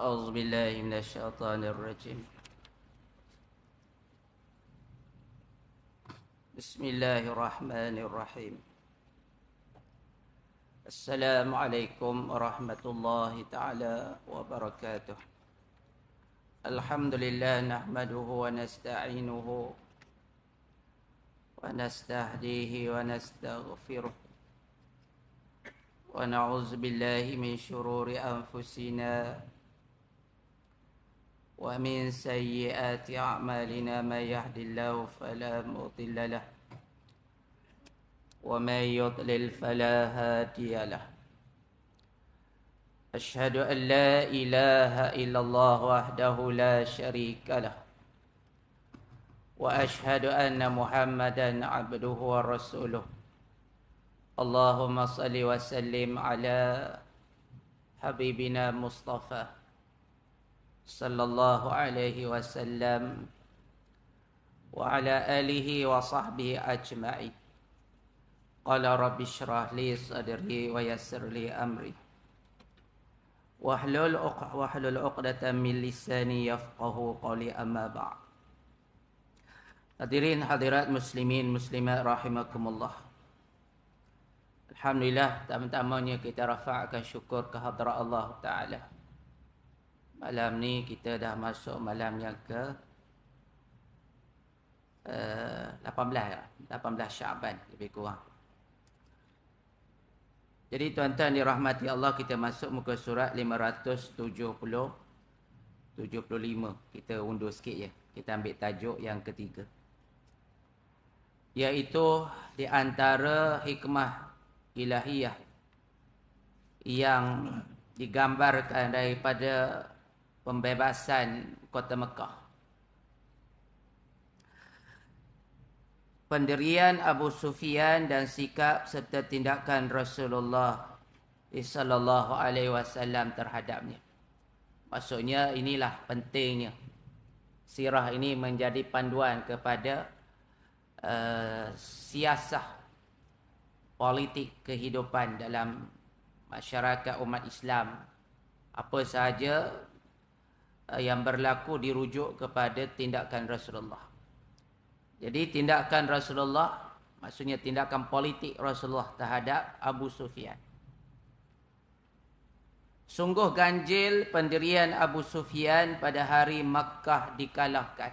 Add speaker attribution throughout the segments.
Speaker 1: أعوذ بالله من الشيطان الرجيم بسم الله الرحمن الرحيم السلام عليكم ورحمة الله تعالى وبركاته الحمد لله نحمده ونستعينه ونستهديه ونستغفره ونعوذ بالله من شرور أنفسنا ومن سيئات أعمالنا من يهد الله فلا مضل له ومن يضلل فلا هادي له أشهد أن لا إله إلا الله وحده لا شريك له وأشهد أن محمدا عبده ورسوله اللهم صل وسلم على حبيبنا مصطفى sallallahu alaihi wasallam wa ala alihi wa sahbihi ajma'i qala rabbi shrah li sadri wa yassir li amri wahlul wahlul uqdatam min lisani yafqahu qawli amma ba'd hadirin hadirat muslimin muslimat rahimakumullah Alhamdulillah, tamat-tamatnya kita rafa'kan syukur kehadrat Allah Ta'ala Malam ni kita dah masuk malam yang ke uh, 18 18 Syaban lebih kurang. Jadi tuan-tuan dirahmati Allah kita masuk muka surat 570 75. Kita undur sikit ya. Kita ambil tajuk yang ketiga. Iaitu di antara hikmah ilahiyah yang digambarkan daripada pembebasan kota Mekah. Pendirian Abu Sufyan dan sikap serta tindakan Rasulullah sallallahu alaihi wasallam terhadapnya. Maksudnya inilah pentingnya sirah ini menjadi panduan kepada uh, siasah politik kehidupan dalam masyarakat umat Islam apa sahaja Eh, yang berlaku dirujuk kepada tindakan Rasulullah. Jadi tindakan Rasulullah maksudnya tindakan politik Rasulullah terhadap Abu Sufyan. Sungguh ganjil pendirian Abu Sufyan pada hari Makkah dikalahkan.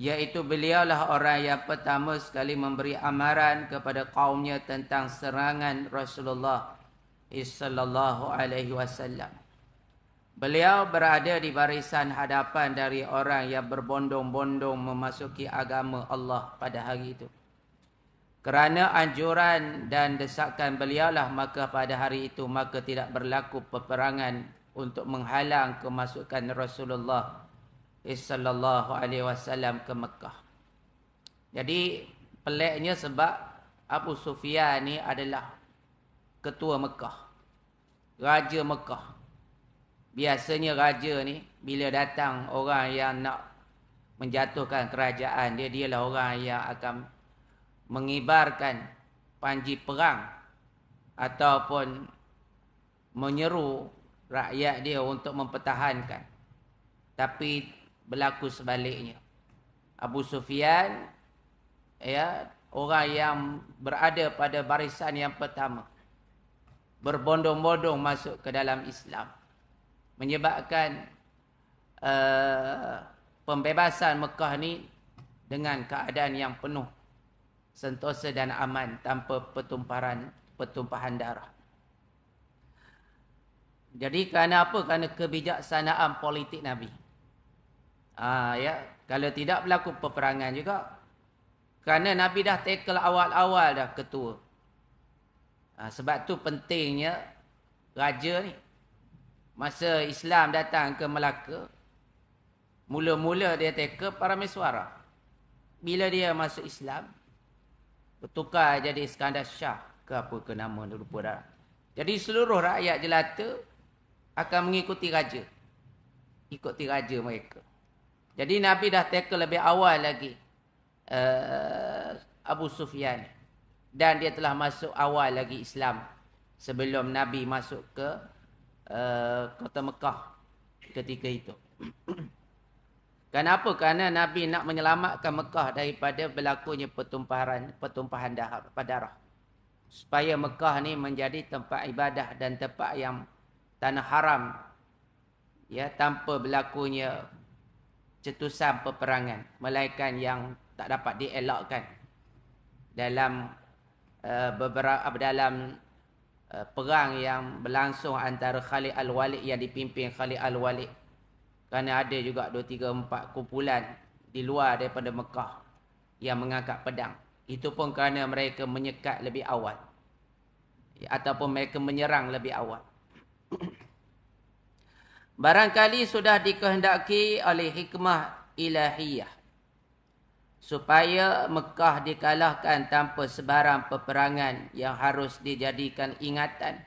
Speaker 1: Yaitu belialah orang yang pertama sekali memberi amaran kepada kaumnya tentang serangan Rasulullah sallallahu alaihi wasallam. Beliau berada di barisan hadapan dari orang yang berbondong-bondong memasuki agama Allah pada hari itu. Kerana anjuran dan desakan beliau lah maka pada hari itu maka tidak berlaku peperangan untuk menghalang kemasukan Rasulullah sallallahu alaihi wasallam ke Mekah. Jadi peliknya sebab Abu Sufyan ni adalah ketua Mekah. Raja Mekah. Biasanya raja ni bila datang orang yang nak menjatuhkan kerajaan dia dialah orang yang akan mengibarkan panji perang ataupun menyeru rakyat dia untuk mempertahankan. Tapi berlaku sebaliknya. Abu Sufyan ya orang yang berada pada barisan yang pertama berbondong-bondong masuk ke dalam Islam menyebabkan uh, pembebasan Mekah ni dengan keadaan yang penuh sentosa dan aman tanpa pertumparan pertumpahan darah. Jadi kerana apa? Kerana kebijaksanaan politik Nabi. Ah uh, ya, kalau tidak berlaku peperangan juga kerana Nabi dah tackle awal-awal dah ketua. Uh, sebab tu pentingnya raja ni Masa Islam datang ke Melaka Mula-mula dia teka mesuara. Bila dia masuk Islam Bertukar jadi Iskandar Shah Ke apa ke nama rupa dah Jadi seluruh rakyat jelata Akan mengikuti raja Ikuti raja mereka Jadi Nabi dah teka lebih awal lagi uh, Abu Sufyan Dan dia telah masuk awal lagi Islam Sebelum Nabi masuk ke Eh, kota Mekah ketika itu. Kenapa? Karena Nabi nak menyelamatkan Mekah daripada berlakunya pertumpahan pertumpahan darah. Supaya Mekah ni menjadi tempat ibadah dan tempat yang tanah haram ya tanpa berlakunya cetusan peperangan melainkan yang tak dapat dielakkan dalam uh, beberapa dalam Eh, perang yang berlangsung antara Khalid Al-Walid yang dipimpin Khalid Al-Walid. Kerana ada juga dua tiga empat kumpulan di luar daripada Mekah yang mengangkat pedang. Itu pun kerana mereka menyekat lebih awal. Ataupun mereka menyerang lebih awal. Barangkali sudah dikehendaki oleh hikmah ilahiyah supaya Mekah dikalahkan tanpa sebarang peperangan yang harus dijadikan ingatan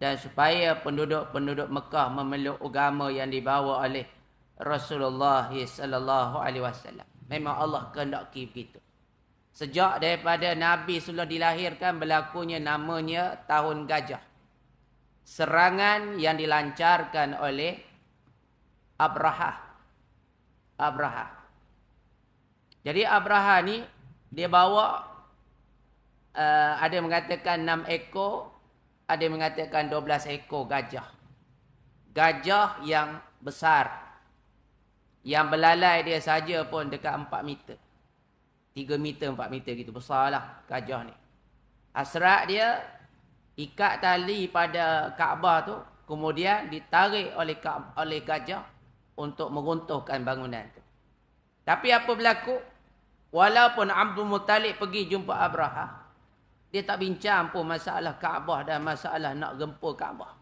Speaker 1: dan supaya penduduk-penduduk Mekah memeluk agama yang dibawa oleh Rasulullah SAW. Memang Allah kehendaki begitu. Sejak daripada Nabi sudah dilahirkan berlakunya namanya tahun gajah. Serangan yang dilancarkan oleh Abraha. Abraha. Jadi Abraha ni dia bawa uh, ada mengatakan 6 ekor, ada mengatakan 12 ekor gajah. Gajah yang besar. Yang belalai dia saja pun dekat 4 meter. 3 meter, 4 meter gitu. Besarlah gajah ni. Asrak dia ikat tali pada Kaabah tu. Kemudian ditarik oleh oleh gajah untuk meruntuhkan bangunan tu. Tapi apa berlaku? Walaupun Abdul Muttalib pergi jumpa Abraha. Dia tak bincang pun masalah Kaabah dan masalah nak gempur Kaabah.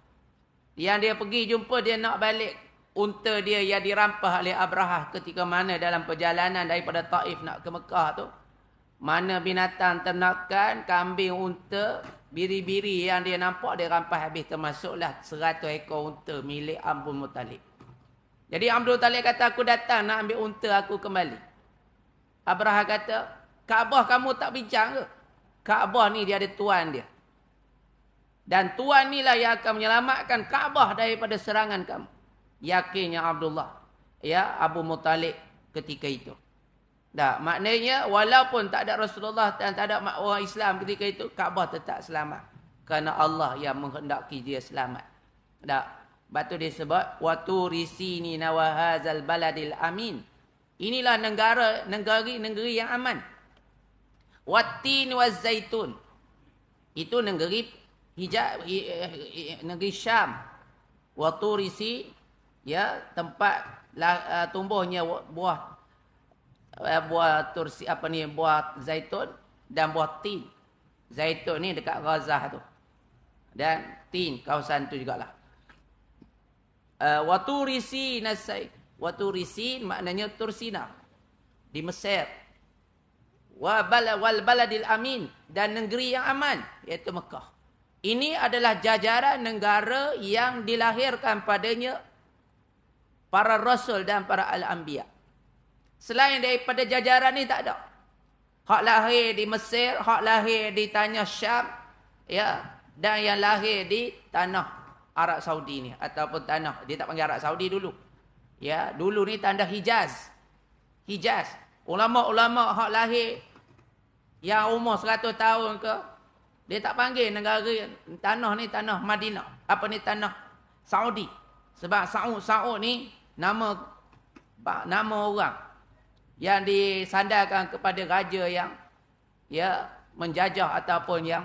Speaker 1: Yang dia pergi jumpa dia nak balik unta dia yang dirampah oleh Abraha ketika mana dalam perjalanan daripada Taif nak ke Mekah tu. Mana binatang ternakan, kambing, unta, biri-biri yang dia nampak dia rampah habis termasuklah 100 ekor unta milik Abdul Muttalib. Jadi Abdul Talib kata aku datang nak ambil unta aku kembali. Abraha kata, Kaabah kamu tak bincang ke? Kaabah ni dia ada tuan dia. Dan tuan ni lah yang akan menyelamatkan Kaabah daripada serangan kamu. Yakinnya Abdullah. Ya, Abu Muttalib ketika itu. Dah, maknanya walaupun tak ada Rasulullah dan tak ada orang Islam ketika itu, Kaabah tetap selamat. Kerana Allah yang menghendaki dia selamat. Dah, Batu dia sebut, Waturisini nawahazal baladil amin. Inilah negara negeri-negeri yang aman. Watin waz zaitun. Itu negeri Hijaz negeri Syam. Wa turisi ya tempat uh, tumbuhnya buah uh, buah tursi apa ni buah zaitun dan buah tin. Zaitun ni dekat Gaza tu. Dan tin kawasan tu jugalah. Uh, wa turisi nasai Waktu risin maknanya tursina di Mesir. Wa bala wal baladil amin dan negeri yang aman iaitu Mekah. Ini adalah jajaran negara yang dilahirkan padanya para rasul dan para al-anbiya. Selain daripada jajaran ni tak ada. Hak lahir di Mesir, hak lahir di tanah Syam, ya, dan yang lahir di tanah Arab Saudi ni ataupun tanah dia tak panggil Arab Saudi dulu. Ya, dulu ni tanda Hijaz. Hijaz. Ulama-ulama hak lahir yang umur 100 tahun ke dia tak panggil negara tanah ni tanah Madinah. Apa ni tanah Saudi. Sebab Saud Saud ni nama nama orang yang disandarkan kepada raja yang ya menjajah ataupun yang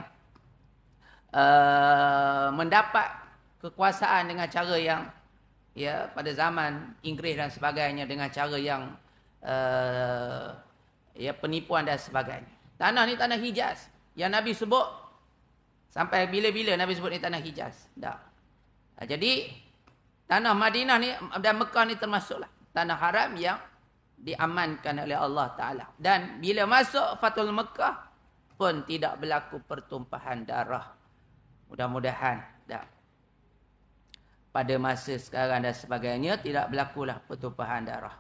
Speaker 1: uh, mendapat kekuasaan dengan cara yang ya pada zaman Inggris dan sebagainya dengan cara yang uh, ya penipuan dan sebagainya. Tanah ni tanah Hijaz. Yang Nabi sebut sampai bila-bila Nabi sebut ni tanah Hijaz. Tak. Ha, jadi tanah Madinah ni dan Mekah ni termasuklah tanah haram yang diamankan oleh Allah Taala. Dan bila masuk Fatul Mekah pun tidak berlaku pertumpahan darah. Mudah-mudahan pada masa sekarang dan sebagainya tidak berlakulah pertumpahan darah.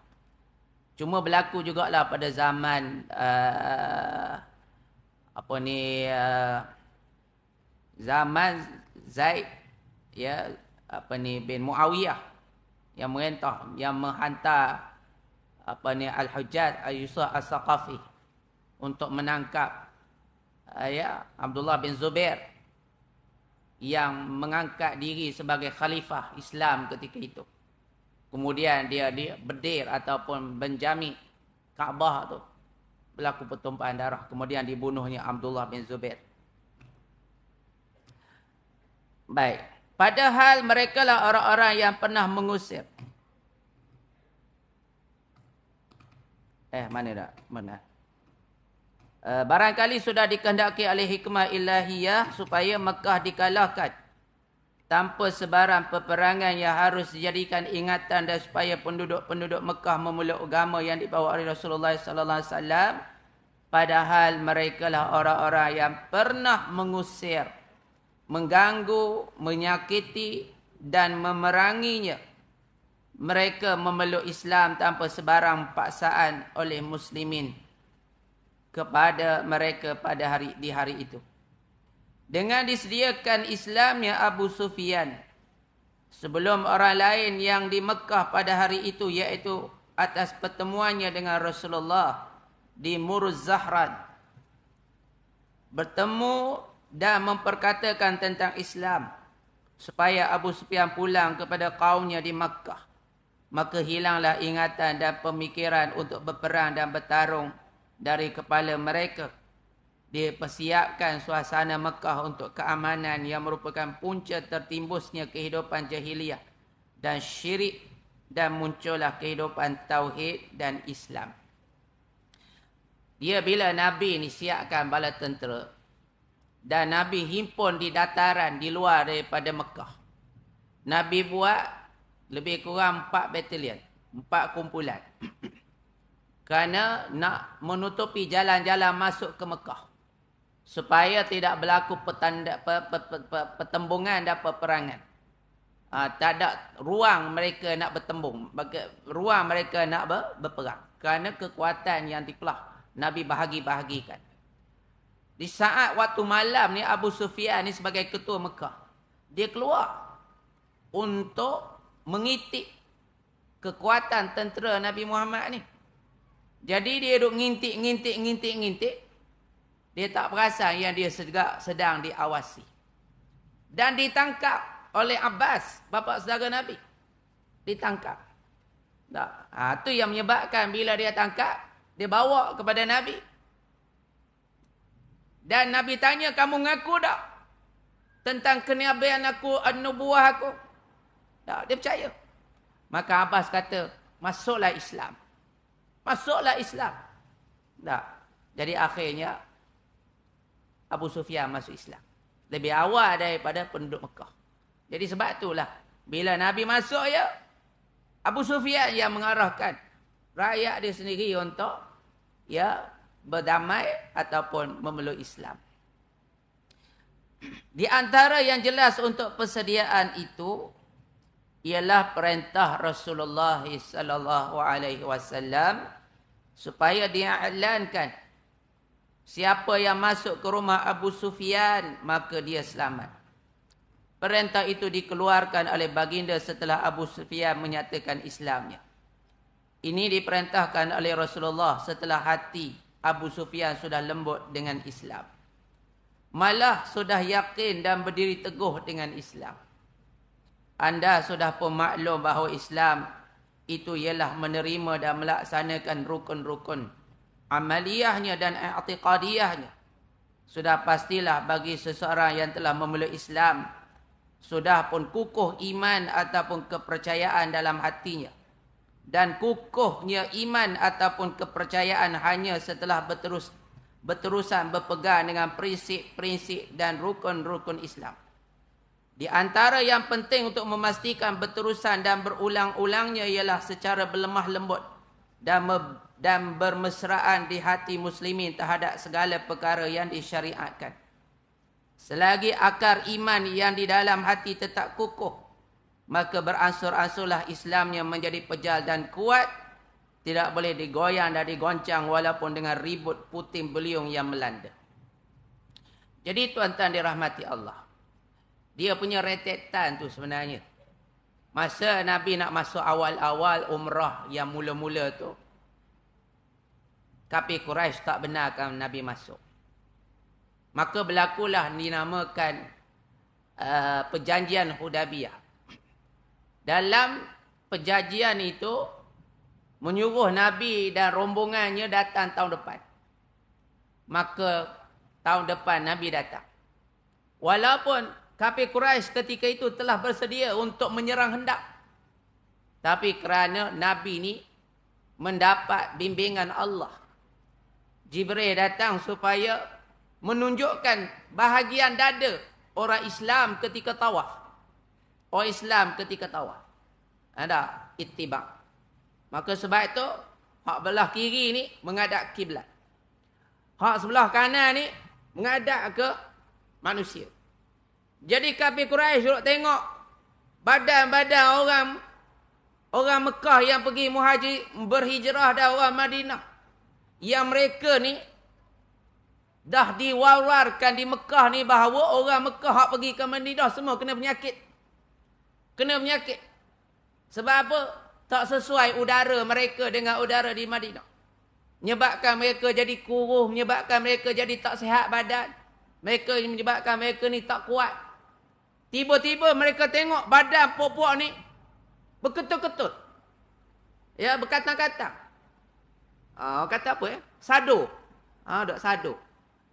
Speaker 1: Cuma berlaku juga lah pada zaman uh, apa ni uh, zaman Zaid ya apa ni bin Muawiyah yang merentah yang menghantar apa ni Al-Hujjaj Ayusa Al-Saqafi untuk menangkap uh, ya, Abdullah bin Zubair yang mengangkat diri sebagai khalifah Islam ketika itu. Kemudian dia di bedir ataupun benjami Kaabah tu berlaku pertumpahan darah. Kemudian dibunuhnya Abdullah bin Zubair. Baik. Padahal mereka lah orang-orang yang pernah mengusir. Eh, mana dah? Mana? Eh, barangkali sudah dikehendaki oleh hikmah ilahiyah supaya Mekah dikalahkan tanpa sebarang peperangan yang harus dijadikan ingatan dan supaya penduduk-penduduk Mekah memeluk agama yang dibawa oleh Rasulullah sallallahu alaihi wasallam padahal mereka lah orang-orang yang pernah mengusir mengganggu menyakiti dan memeranginya mereka memeluk Islam tanpa sebarang paksaan oleh muslimin kepada mereka pada hari di hari itu. Dengan disediakan Islamnya Abu Sufyan sebelum orang lain yang di Mekah pada hari itu yaitu atas pertemuannya dengan Rasulullah di Muruz Zahrad bertemu dan memperkatakan tentang Islam supaya Abu Sufyan pulang kepada kaumnya di Mekah maka hilanglah ingatan dan pemikiran untuk berperang dan bertarung dari kepala mereka dipersiapkan suasana Mekah untuk keamanan yang merupakan punca tertimbusnya kehidupan jahiliah dan syirik dan muncullah kehidupan tauhid dan Islam. Dia bila Nabi ini siapkan bala tentera dan Nabi himpun di dataran di luar daripada Mekah. Nabi buat lebih kurang empat batalion, empat kumpulan. kerana nak menutupi jalan-jalan masuk ke Mekah supaya tidak berlaku petanda, pe, pe, pe, pe, pertembungan dan peperangan. Ha, tak ada ruang mereka nak bertembung, ruang mereka nak ber, berperang kerana kekuatan yang dipelah Nabi bahagi-bahagikan. Di saat waktu malam ni Abu Sufyan ni sebagai ketua Mekah, dia keluar untuk mengitik kekuatan tentera Nabi Muhammad ni. Jadi dia duduk ngintik, ngintik, ngintik, ngintik. Dia tak perasan yang dia sedang, sedang diawasi. Dan ditangkap oleh Abbas, bapa saudara Nabi. Ditangkap. Tak. Ha, itu yang menyebabkan bila dia tangkap, dia bawa kepada Nabi. Dan Nabi tanya, kamu ngaku tak? Tentang keniabian aku, anubuah aku. Tak, dia percaya. Maka Abbas kata, masuklah Islam. Masuklah Islam. Tak. Jadi akhirnya Abu Sufyan masuk Islam. Lebih awal daripada penduduk Mekah. Jadi sebab itulah bila Nabi masuk ya Abu Sufyan yang mengarahkan rakyat dia sendiri untuk ya berdamai ataupun memeluk Islam. Di antara yang jelas untuk persediaan itu ialah perintah Rasulullah sallallahu alaihi wasallam supaya diaklankan siapa yang masuk ke rumah Abu Sufyan maka dia selamat. Perintah itu dikeluarkan oleh baginda setelah Abu Sufyan menyatakan Islamnya. Ini diperintahkan oleh Rasulullah setelah hati Abu Sufyan sudah lembut dengan Islam. Malah sudah yakin dan berdiri teguh dengan Islam. Anda sudah pun maklum bahawa Islam itu ialah menerima dan melaksanakan rukun-rukun amaliyahnya dan i'tiqadiyahnya. Sudah pastilah bagi seseorang yang telah memeluk Islam sudah pun kukuh iman ataupun kepercayaan dalam hatinya. Dan kukuhnya iman ataupun kepercayaan hanya setelah berterus, berterusan berpegang dengan prinsip-prinsip dan rukun-rukun Islam. Di antara yang penting untuk memastikan berterusan dan berulang-ulangnya ialah secara berlemah lembut dan dan bermesraan di hati muslimin terhadap segala perkara yang disyariatkan. Selagi akar iman yang di dalam hati tetap kukuh, maka beransur-ansurlah Islamnya menjadi pejal dan kuat, tidak boleh digoyang dan digoncang walaupun dengan ribut puting beliung yang melanda. Jadi tuan-tuan dirahmati Allah. Dia punya retetan tu sebenarnya. Masa Nabi nak masuk awal-awal umrah yang mula-mula tu. Tapi Quraisy tak benarkan Nabi masuk. Maka berlakulah dinamakan uh, perjanjian Hudabiyah. Dalam perjanjian itu, menyuruh Nabi dan rombongannya datang tahun depan. Maka tahun depan Nabi datang. Walaupun Kafir Quraisy ketika itu telah bersedia untuk menyerang hendak. Tapi kerana Nabi ini mendapat bimbingan Allah. Jibril datang supaya menunjukkan bahagian dada orang Islam ketika tawaf. Orang Islam ketika tawaf. Ada itibak. Maka sebab itu, hak belah kiri ni menghadap kiblat. Hak sebelah kanan ni menghadap ke manusia. Jadi kafir Quraisy suruh tengok badan-badan orang orang Mekah yang pergi muhaji berhijrah dari ke Madinah. Yang mereka ni dah diwawarkan di Mekah ni bahawa orang Mekah hak pergi ke Madinah semua kena penyakit. Kena penyakit. Sebab apa? Tak sesuai udara mereka dengan udara di Madinah. Menyebabkan mereka jadi kuruh, menyebabkan mereka jadi tak sihat badan. Mereka menyebabkan mereka ni tak kuat. Tiba-tiba mereka tengok badan puak-puak ni berketut-ketut. Ya, berkata-kata. Ah, uh, kata apa ya? Sado. Ah, uh, dak sado.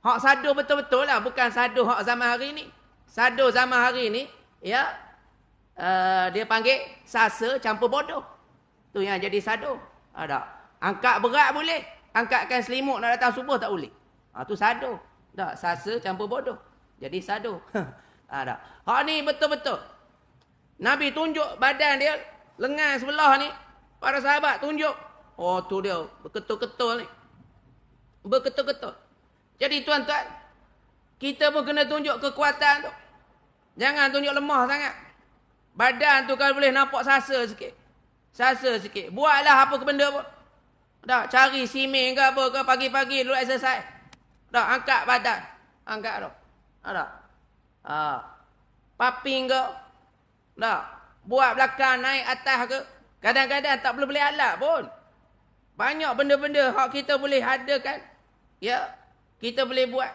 Speaker 1: Hak sado betul-betul lah, bukan sado hak zaman hari ni. Sado zaman hari ni, ya. Uh, dia panggil sasa campur bodoh. Tu yang jadi sado. Ada. Ah, uh, Angkat berat boleh. Angkatkan selimut nak datang subuh tak boleh. Ah, uh, tu sado. Tak, sasa campur bodoh. Jadi sado. Ha, ah, tak. Ha, ni betul-betul. Nabi tunjuk badan dia. Lengan sebelah ni. Para sahabat tunjuk. Oh tu dia. Berketul-ketul ni. Berketul-ketul. Jadi tuan-tuan. Kita pun kena tunjuk kekuatan tu. Jangan tunjuk lemah sangat. Badan tu kalau boleh nampak sasa sikit. Sasa sikit. Buatlah apa ke benda pun. Dah cari simen ke apa ke pagi-pagi dulu exercise. Dah angkat badan. Angkat tu. Ada. Ah, Ha. Paping ke? Tak. Buat belakang naik atas ke? Kadang-kadang tak perlu beli alat pun. Banyak benda-benda hak kita boleh hadakan. Ya. Kita boleh buat.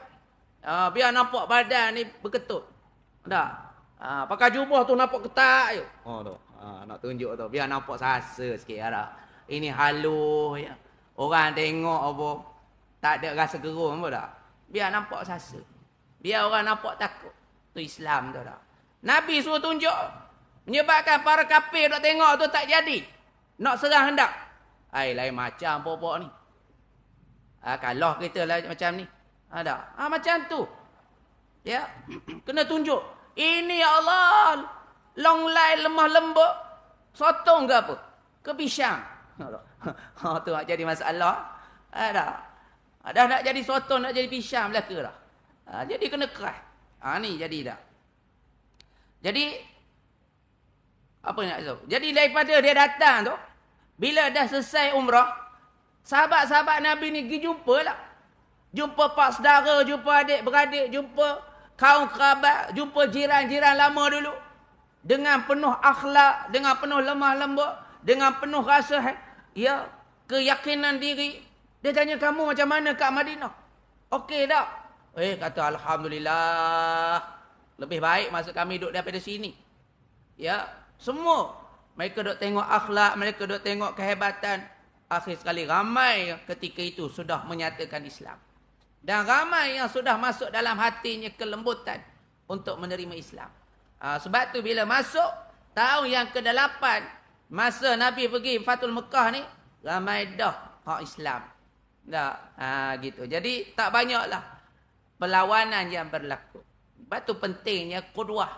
Speaker 1: Ha. biar nampak badan ni berketut. Tak. Ha. Ah, pakai jubah tu nampak ketat je. Oh, tu. Ha. nak tunjuk tu. Biar nampak sasa sikit. Ya, tak. Ini halus. Ya. Orang tengok apa. Tak ada rasa gerung pun tak. Biar nampak sasa. Biar orang nampak takut. Tu Islam tu tak. Nabi suruh tunjuk. Menyebabkan para kafir duk tengok tu tak jadi. Nak serang hendak. Hai lain macam pokok ni. Ah ha, kalau kita lah macam ni. Ada. Ha, ah ha, macam tu. Ya. Kena tunjuk. Ini ya Allah. Long lai lemah lembut. Sotong ke apa? Kebisang. Ha ah, tu nak jadi masalah. Ada. Ah, ha, dah nak jadi sotong nak jadi pisang belaka dah. Ha, jadi kena keras. Ha, ni jadi tak? Jadi, apa yang nak tahu? Jadi daripada dia datang tu, bila dah selesai umrah, sahabat-sahabat Nabi ni pergi jumpa lah. Jumpa pak saudara, jumpa adik-beradik, jumpa kaum kerabat, jumpa jiran-jiran lama dulu. Dengan penuh akhlak, dengan penuh lemah lembut, dengan penuh rasa ya, keyakinan diri. Dia tanya kamu macam mana kat Madinah? Okey tak? Eh kata Alhamdulillah Lebih baik masuk kami duduk daripada sini Ya Semua Mereka duduk tengok akhlak Mereka duduk tengok kehebatan Akhir sekali ramai ketika itu Sudah menyatakan Islam Dan ramai yang sudah masuk dalam hatinya Kelembutan untuk menerima Islam ha, Sebab tu bila masuk Tahun yang ke-8 Masa Nabi pergi Fatul Mekah ni Ramai dah hak Islam Tak? Ha, gitu. Jadi tak banyaklah. lah perlawanan yang berlaku. Sebab tu pentingnya kudwah.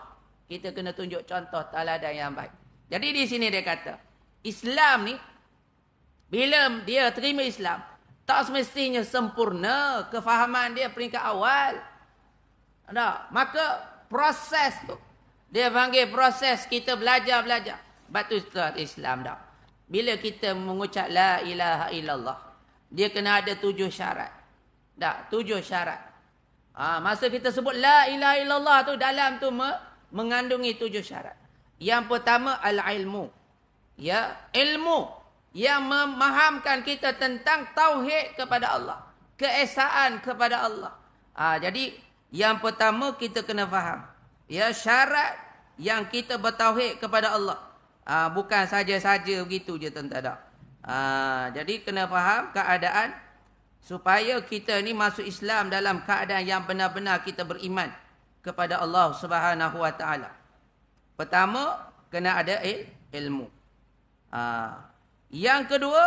Speaker 1: Kita kena tunjuk contoh taladan yang baik. Jadi di sini dia kata, Islam ni, bila dia terima Islam, tak semestinya sempurna kefahaman dia peringkat awal. Ada. Maka proses tu, dia panggil proses kita belajar-belajar. Sebab tu Islam dah. Bila kita mengucap la ilaha illallah, dia kena ada tujuh syarat. Tak, tujuh syarat. Ha, masa kita sebut la ilaha illallah tu dalam tu me, mengandungi tujuh syarat. Yang pertama al-ilmu. Ya, ilmu yang memahamkan kita tentang tauhid kepada Allah, keesaan kepada Allah. Ha, jadi yang pertama kita kena faham. Ya, syarat yang kita bertauhid kepada Allah. Ha, bukan saja-saja begitu je tuan-tuan. Ha, jadi kena faham keadaan supaya kita ni masuk Islam dalam keadaan yang benar-benar kita beriman kepada Allah Subhanahu Wa Taala. Pertama, kena ada il ilmu. Ha. Yang kedua,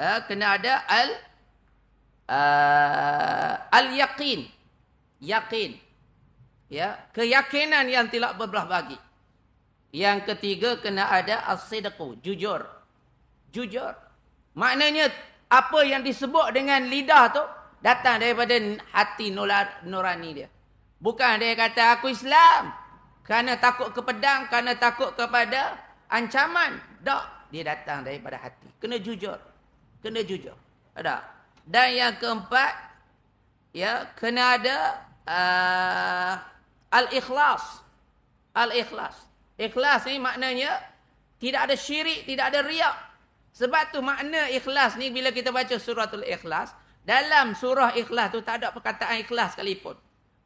Speaker 1: ha, kena ada al uh, ah, al yakin, yakin, ya keyakinan yang tidak berbelah bagi. Yang ketiga, kena ada asidku, jujur, jujur. Maknanya apa yang disebut dengan lidah tu datang daripada hati nurani dia. Bukan dia kata aku Islam kerana takut ke pedang, kerana takut kepada ancaman. Tak, dia datang daripada hati. Kena jujur. Kena jujur. Ada. Dan yang keempat ya, kena ada uh, al-ikhlas. Al-ikhlas. Ikhlas ni maknanya tidak ada syirik, tidak ada riak. Sebab tu makna ikhlas ni bila kita baca surah suratul ikhlas, dalam surah ikhlas tu tak ada perkataan ikhlas sekalipun.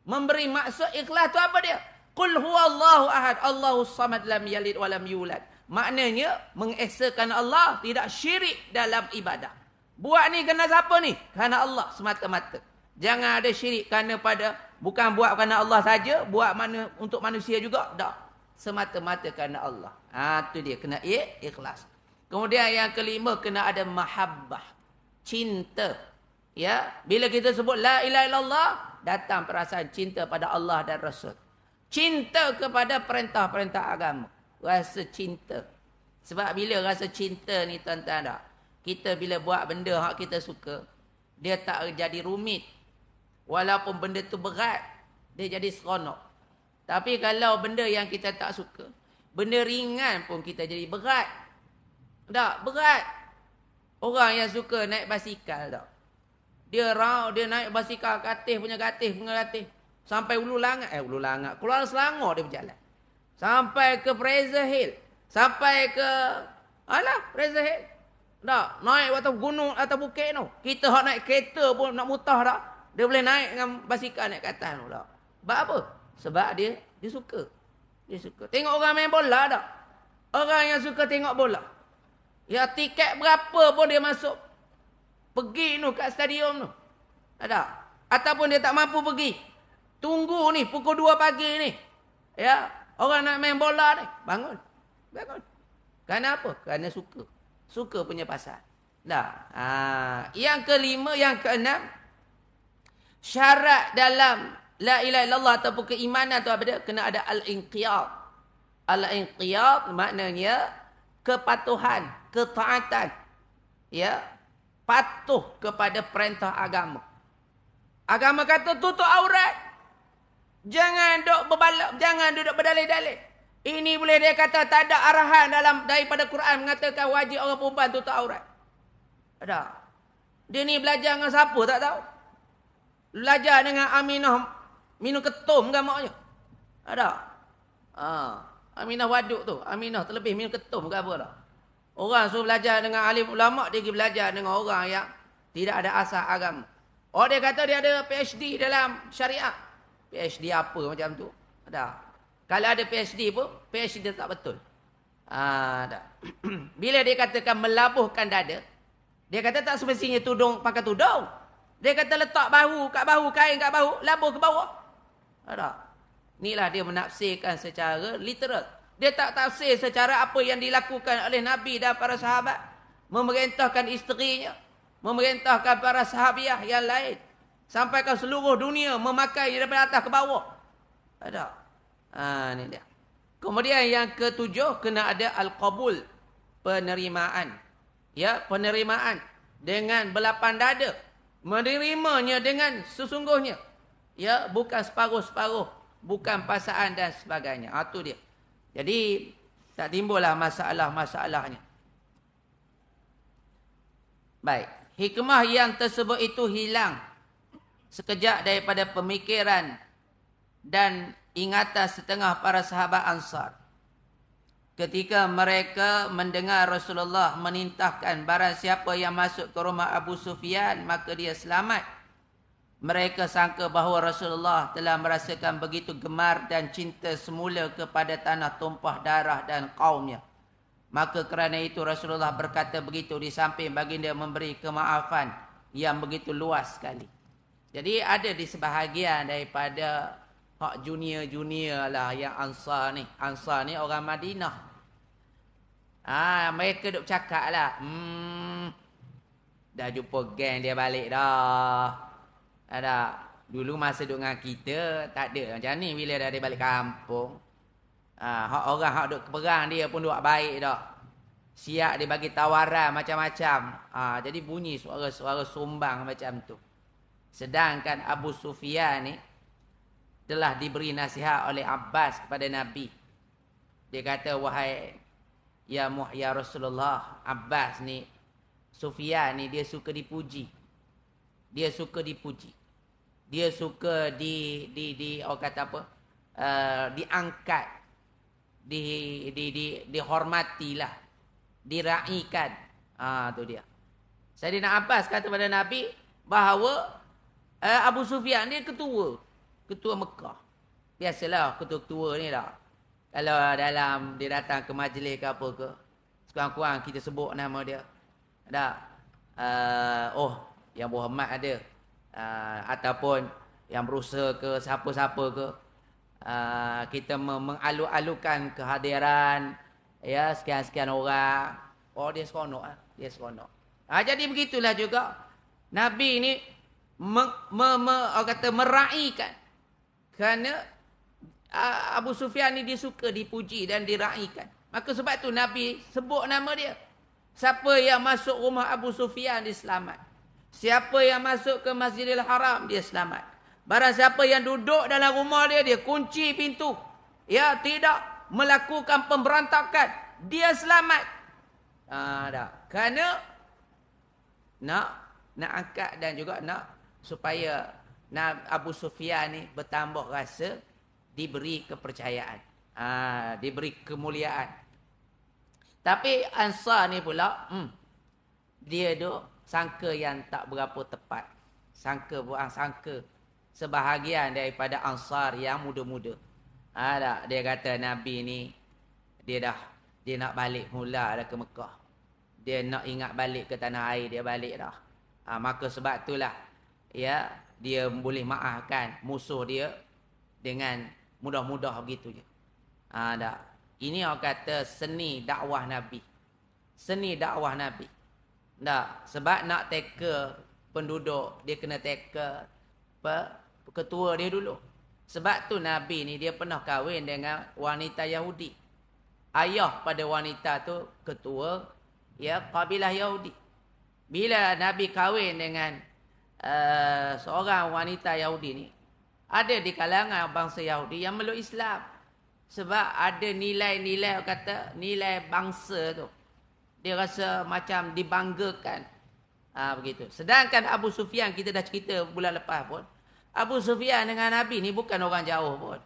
Speaker 1: Memberi maksud ikhlas tu apa dia? Qul Allahu ahad, Allahu samad lam yalid wa lam yulad. Maknanya mengesahkan Allah tidak syirik dalam ibadah. Buat ni kena siapa ni? Kerana Allah semata-mata. Jangan ada syirik kerana pada bukan buat kerana Allah saja, buat mana untuk manusia juga? Tak. Semata-mata kerana Allah. Ha, tu dia kena ikhlas. Kemudian yang kelima kena ada mahabbah, cinta. Ya, bila kita sebut la ilaha illallah, datang perasaan cinta pada Allah dan Rasul. Cinta kepada perintah-perintah agama. Rasa cinta. Sebab bila rasa cinta ni tuan-tuan tak? Kita bila buat benda yang kita suka, dia tak jadi rumit. Walaupun benda tu berat, dia jadi seronok. Tapi kalau benda yang kita tak suka, benda ringan pun kita jadi berat. Tak, berat. Orang yang suka naik basikal tak. Dia rau, dia naik basikal, katih punya katih, punya katih. Sampai ulu langat, eh ulu langat. Keluar selangor dia berjalan. Sampai ke Fraser Hill. Sampai ke, alah Fraser Hill. Tak, naik atas gunung atau bukit tu. Kita nak naik kereta pun nak mutah tak. Dia boleh naik dengan basikal naik kata tu tak. Sebab apa? Sebab dia, dia suka. Dia suka. Tengok orang main bola tak? Orang yang suka tengok bola. Ya tiket berapa pun dia masuk. Pergi tu kat stadium tu. Ada. Ataupun dia tak mampu pergi. Tunggu ni pukul 2 pagi ni. Ya. Orang nak main bola ni. Bangun. Bangun. Kerana apa? Kerana suka. Suka punya pasal. Dah. Ha. Yang kelima, yang keenam. Syarat dalam la ilaha illallah ataupun keimanan tu apa dia? Kena ada al-inqiyab. Al-inqiyab maknanya kepatuhan ketaatan ya patuh kepada perintah agama agama kata tutup aurat jangan duduk berbalak jangan duduk berdalil-dalil ini boleh dia kata tak ada arahan dalam daripada Quran mengatakan wajib orang perempuan tutup aurat ada dia ni belajar dengan siapa tak tahu belajar dengan Aminah minum ketum kan maknya ada ha Aminah waduk tu Aminah terlebih minum ketum ke apa lah Orang suruh belajar dengan alim ulama, dia pergi belajar dengan orang yang tidak ada asas agama. Oh dia kata dia ada PhD dalam syariah. PhD apa macam tu? Ada. Kalau ada PhD pun, PhD dia tak betul. Ah, ada. Bila dia katakan melabuhkan dada, dia kata tak semestinya tudung pakai tudung. Dia kata letak bahu kat bahu, kain kat bahu, labuh ke bawah. Ada. Inilah dia menafsirkan secara literal. Dia tak tafsir secara apa yang dilakukan oleh Nabi dan para sahabat. Memerintahkan isterinya. Memerintahkan para sahabiah yang lain. Sampai ke seluruh dunia memakai daripada atas ke bawah. Ada. Ha, ini dia. Kemudian yang ketujuh kena ada al-qabul. Penerimaan. Ya, penerimaan. Dengan belapan dada. Menerimanya dengan sesungguhnya. Ya, bukan separuh-separuh. Bukan pasaan dan sebagainya. Itu ha, dia. Jadi tak timbullah masalah-masalahnya. Baik, hikmah yang tersebut itu hilang sekejap daripada pemikiran dan ingatan setengah para sahabat Ansar. Ketika mereka mendengar Rasulullah menintahkan barang siapa yang masuk ke rumah Abu Sufyan maka dia selamat. Mereka sangka bahawa Rasulullah telah merasakan begitu gemar dan cinta semula kepada tanah tumpah darah dan kaumnya. Maka kerana itu Rasulullah berkata begitu di samping baginda memberi kemaafan yang begitu luas sekali. Jadi ada di sebahagian daripada hak junior-junior lah yang ansar ni. Ansar ni orang Madinah. Ah ha, mereka duk cakap lah. Hmm, dah jumpa geng dia balik dah ada dulu masa duk dengan kita tak ada macam ni bila dah balik kampung ah ha, orang hak duk keperang dia pun duk baik dak siap dia bagi tawaran macam-macam ha, jadi bunyi suara-suara sumbang macam tu sedangkan Abu Sufyan ni telah diberi nasihat oleh Abbas kepada Nabi dia kata wahai ya muhya Rasulullah Abbas ni Sufyan ni dia suka dipuji dia suka dipuji dia suka di di di orang kata apa uh, diangkat di di di di lah diraikan ha tu dia Saidina Abbas kata kepada Nabi bahawa uh, Abu Sufyan dia ketua ketua Mekah biasalah ketua-ketua ni lah kalau dalam dia datang ke majlis ke apa ke sekurang-kurang kita sebut nama dia dah uh, oh yang Muhammad ada Ah, ataupun yang berusaha ke siapa-siapa ke aa, ah, kita mengalu-alukan kehadiran ya sekian-sekian orang oh dia seronok ah dia seronok ah jadi begitulah juga nabi ini meng- me, me, orang kata meraikan kerana ah, Abu Sufyan ni dia suka dipuji dan diraikan maka sebab tu nabi sebut nama dia siapa yang masuk rumah Abu Sufyan diselamat Siapa yang masuk ke Masjidil Haram dia selamat. Barang siapa yang duduk dalam rumah dia dia kunci pintu. Ya, tidak melakukan pemberontakan dia selamat. Ah, ha, dah. Kerana nak nak angkat dan juga nak supaya nak Abu Sufyan ni bertambah rasa diberi kepercayaan. Ah, diberi kemuliaan. Tapi Ansar ni pula, hmm, dia duk sangka yang tak berapa tepat sangka buang ah, sangka sebahagian daripada ansar yang muda-muda ada ah, ha, dia kata nabi ni dia dah dia nak balik mula dah ke Mekah dia nak ingat balik ke tanah air dia balik dah ha, maka sebab itulah ya dia boleh maafkan musuh dia dengan mudah-mudah begitu je ada ha, ini orang kata seni dakwah nabi seni dakwah nabi tak. Sebab nak take penduduk, dia kena take pe ketua dia dulu. Sebab tu Nabi ni dia pernah kahwin dengan wanita Yahudi. Ayah pada wanita tu ketua ya kabilah Yahudi. Bila Nabi kahwin dengan uh, seorang wanita Yahudi ni, ada di kalangan bangsa Yahudi yang meluk Islam. Sebab ada nilai-nilai kata nilai bangsa tu dia rasa macam dibanggakan ha, begitu sedangkan Abu Sufyan kita dah cerita bulan lepas pun Abu Sufyan dengan Nabi ni bukan orang jauh pun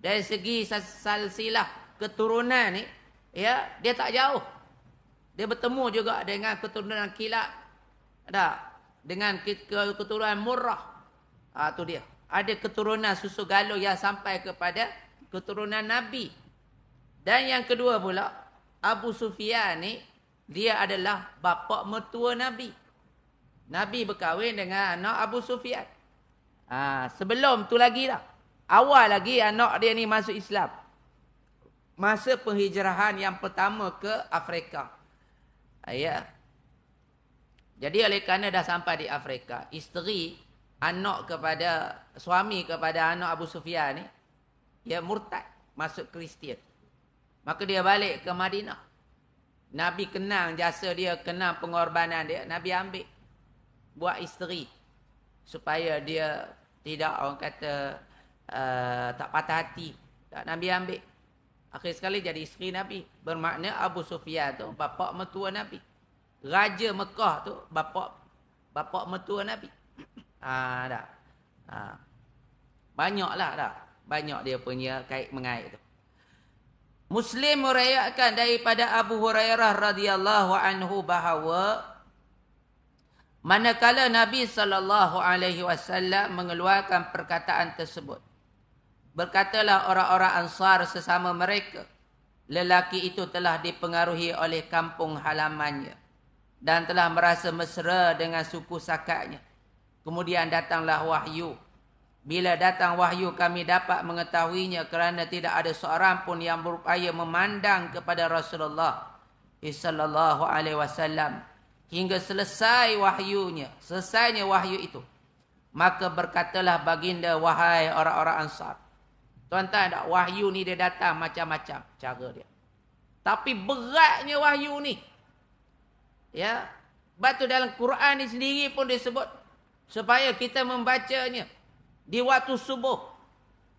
Speaker 1: dari segi salsilah keturunan ni ya dia tak jauh dia bertemu juga dengan keturunan Kilat ada dengan keturunan Murrah ha, tu dia ada keturunan susu galuh yang sampai kepada keturunan Nabi dan yang kedua pula Abu Sufyan ni dia adalah bapa mertua Nabi. Nabi berkahwin dengan anak Abu Sufyan. Ha, sebelum tu lagi lah. Awal lagi anak dia ni masuk Islam. Masa penghijrahan yang pertama ke Afrika. Ha, ya. Jadi oleh kerana dah sampai di Afrika. Isteri anak kepada suami kepada anak Abu Sufyan ni. Dia murtad masuk Kristian. Maka dia balik ke Madinah. Nabi kenang jasa dia, kenang pengorbanan dia. Nabi ambil buat isteri supaya dia tidak orang kata uh, tak patah hati. Tak Nabi ambil. Akhir sekali jadi isteri Nabi. Bermakna Abu Sufyan tu bapa metua Nabi. Raja Mekah tu bapa bapa metua Nabi. Ah ha, dak. Ah. Ha. Banyaklah dak. Banyak dia punya kait mengait tu. Muslim merayakan daripada Abu Hurairah radhiyallahu anhu bahawa manakala Nabi sallallahu alaihi wasallam mengeluarkan perkataan tersebut berkatalah orang-orang Ansar sesama mereka lelaki itu telah dipengaruhi oleh kampung halamannya dan telah merasa mesra dengan suku sakatnya kemudian datanglah wahyu bila datang wahyu kami dapat mengetahuinya kerana tidak ada seorang pun yang berupaya memandang kepada Rasulullah sallallahu alaihi wasallam hingga selesai wahyunya. Selesainya wahyu itu. Maka berkatalah baginda wahai orang-orang Ansar. Tuan-tuan tak wahyu ni dia datang macam-macam cara dia. Tapi beratnya wahyu ni. Ya. Batu dalam Quran ni sendiri pun disebut supaya kita membacanya di waktu subuh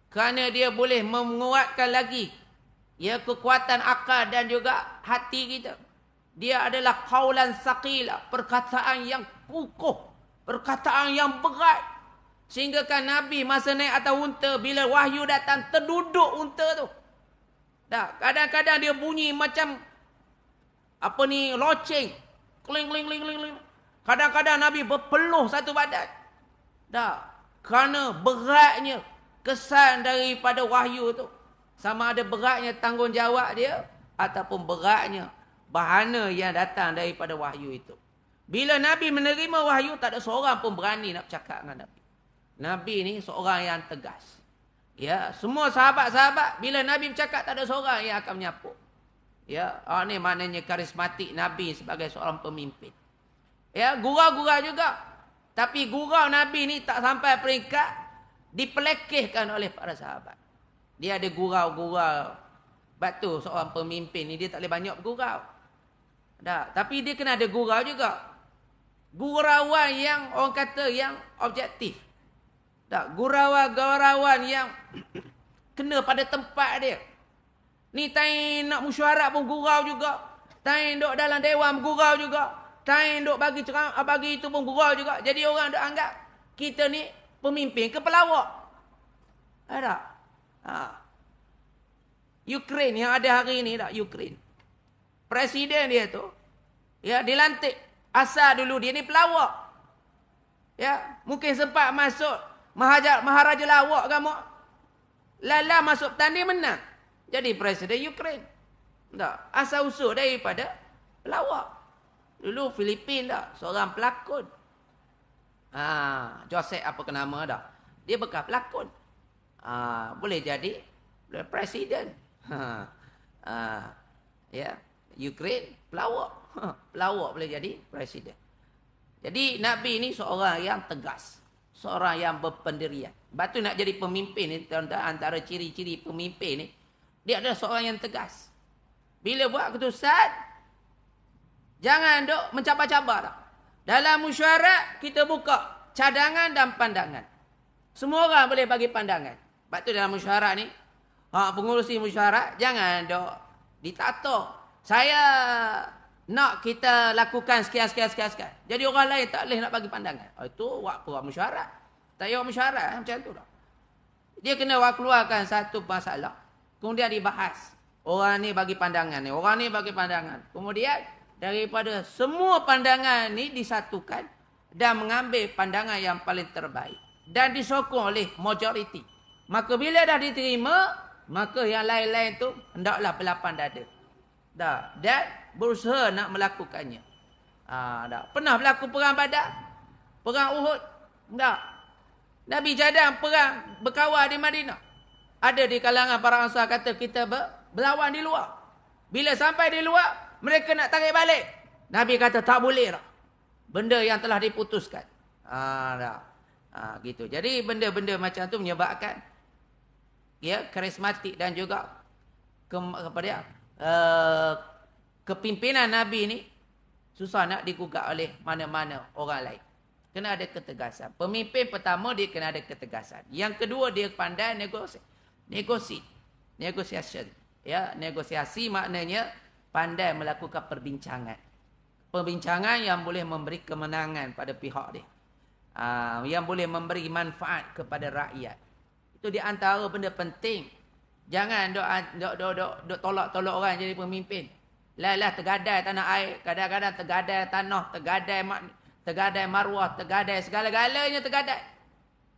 Speaker 1: kerana dia boleh menguatkan lagi ya kekuatan akal dan juga hati kita dia adalah qaulan saqila perkataan yang kukuh perkataan yang berat sehinggakan nabi masa naik atas unta bila wahyu datang terduduk unta tu dah kadang-kadang dia bunyi macam apa ni loceng kling kling kling kling kadang-kadang nabi berpeluh satu badan dah kerana beratnya kesan daripada wahyu tu. Sama ada beratnya tanggungjawab dia ataupun beratnya bahana yang datang daripada wahyu itu. Bila Nabi menerima wahyu, tak ada seorang pun berani nak cakap dengan Nabi. Nabi ni seorang yang tegas. Ya, semua sahabat-sahabat bila Nabi bercakap tak ada seorang yang akan menyapu. Ya, ah, ni maknanya karismatik Nabi sebagai seorang pemimpin. Ya, gurau-gurau juga tapi gurau Nabi ni tak sampai peringkat dipelekehkan oleh para sahabat. Dia ada gurau-gurau. Sebab tu seorang pemimpin ni dia tak boleh banyak bergurau. Tak. Tapi dia kena ada gurau juga. Gurauan yang orang kata yang objektif. Tak. Gurauan-gurauan yang kena pada tempat dia. Ni tain nak musyarat pun gurau juga. Tain duduk dalam dewan gurau juga. Tain duk bagi ceramah, bagi itu pun gurau juga. Jadi orang duk anggap kita ni pemimpin ke pelawak. Ada. Ha. Ukraine yang ada hari ini tak Ukraine. Presiden dia tu ya dilantik asal dulu dia ni pelawak. Ya, mungkin sempat masuk Mahajar, Maharaja lawak kamu. Lala masuk tanding menang. Jadi presiden Ukraine. Tak, asal usul daripada pelawak. Dulu Filipin tak? Seorang pelakon. Ha, Joseph apa ke nama dah? Dia bekas pelakon. Ha, boleh jadi presiden. Ha, ha, ya, yeah. Ukraine pelawak. Ha, pelawak boleh jadi presiden. Jadi Nabi ini seorang yang tegas. Seorang yang berpendirian. Sebab tu nak jadi pemimpin ni, antara ciri-ciri pemimpin ni, dia adalah seorang yang tegas. Bila buat keputusan, Jangan dok mencabar-cabar. Dalam musyarat, kita buka cadangan dan pandangan. Semua orang boleh bagi pandangan. Sebab tu dalam musyarat ni, ha, pengurusi musyarat, jangan dok ditato. Saya nak kita lakukan sekian, sekian, sekian, Jadi orang lain tak boleh nak bagi pandangan. Oh, itu waktu musyarat. Tak ada musyarat eh? macam tu dah. Dia kena keluarkan satu masalah. Kemudian dibahas. Orang ni bagi pandangan ni. Orang ni bagi pandangan. Kemudian daripada semua pandangan ini disatukan dan mengambil pandangan yang paling terbaik dan disokong oleh majoriti. Maka bila dah diterima, maka yang lain-lain tu hendaklah pelapan dada. Dah, dan berusaha nak melakukannya. Ah, ha, dah. Pernah berlaku perang Badar? Perang Uhud? dah Nabi cadang perang berkawal di Madinah. Ada di kalangan para ansar kata kita ber, berlawan di luar. Bila sampai di luar, mereka nak tarik balik. Nabi kata tak boleh tak. Benda yang telah diputuskan. Ha, ah, tak. Ha, ah, gitu. Jadi benda-benda macam tu menyebabkan ya karismatik dan juga ke, kepada uh, eh, kepimpinan Nabi ni susah nak digugat oleh mana-mana orang lain. Kena ada ketegasan. Pemimpin pertama dia kena ada ketegasan. Yang kedua dia pandai negosiasi. Negosi. Negosiasi. Ya, negosiasi maknanya pandai melakukan perbincangan. Perbincangan yang boleh memberi kemenangan pada pihak dia. Ha, yang boleh memberi manfaat kepada rakyat. Itu di antara benda penting. Jangan dok ah, dok dok dok tolak tolak orang jadi pemimpin. Lailah lah, tergadai tanah air, kadang-kadang tergadai tanah, tergadai mak, tergadai maruah, tergadai segala-galanya tergadai.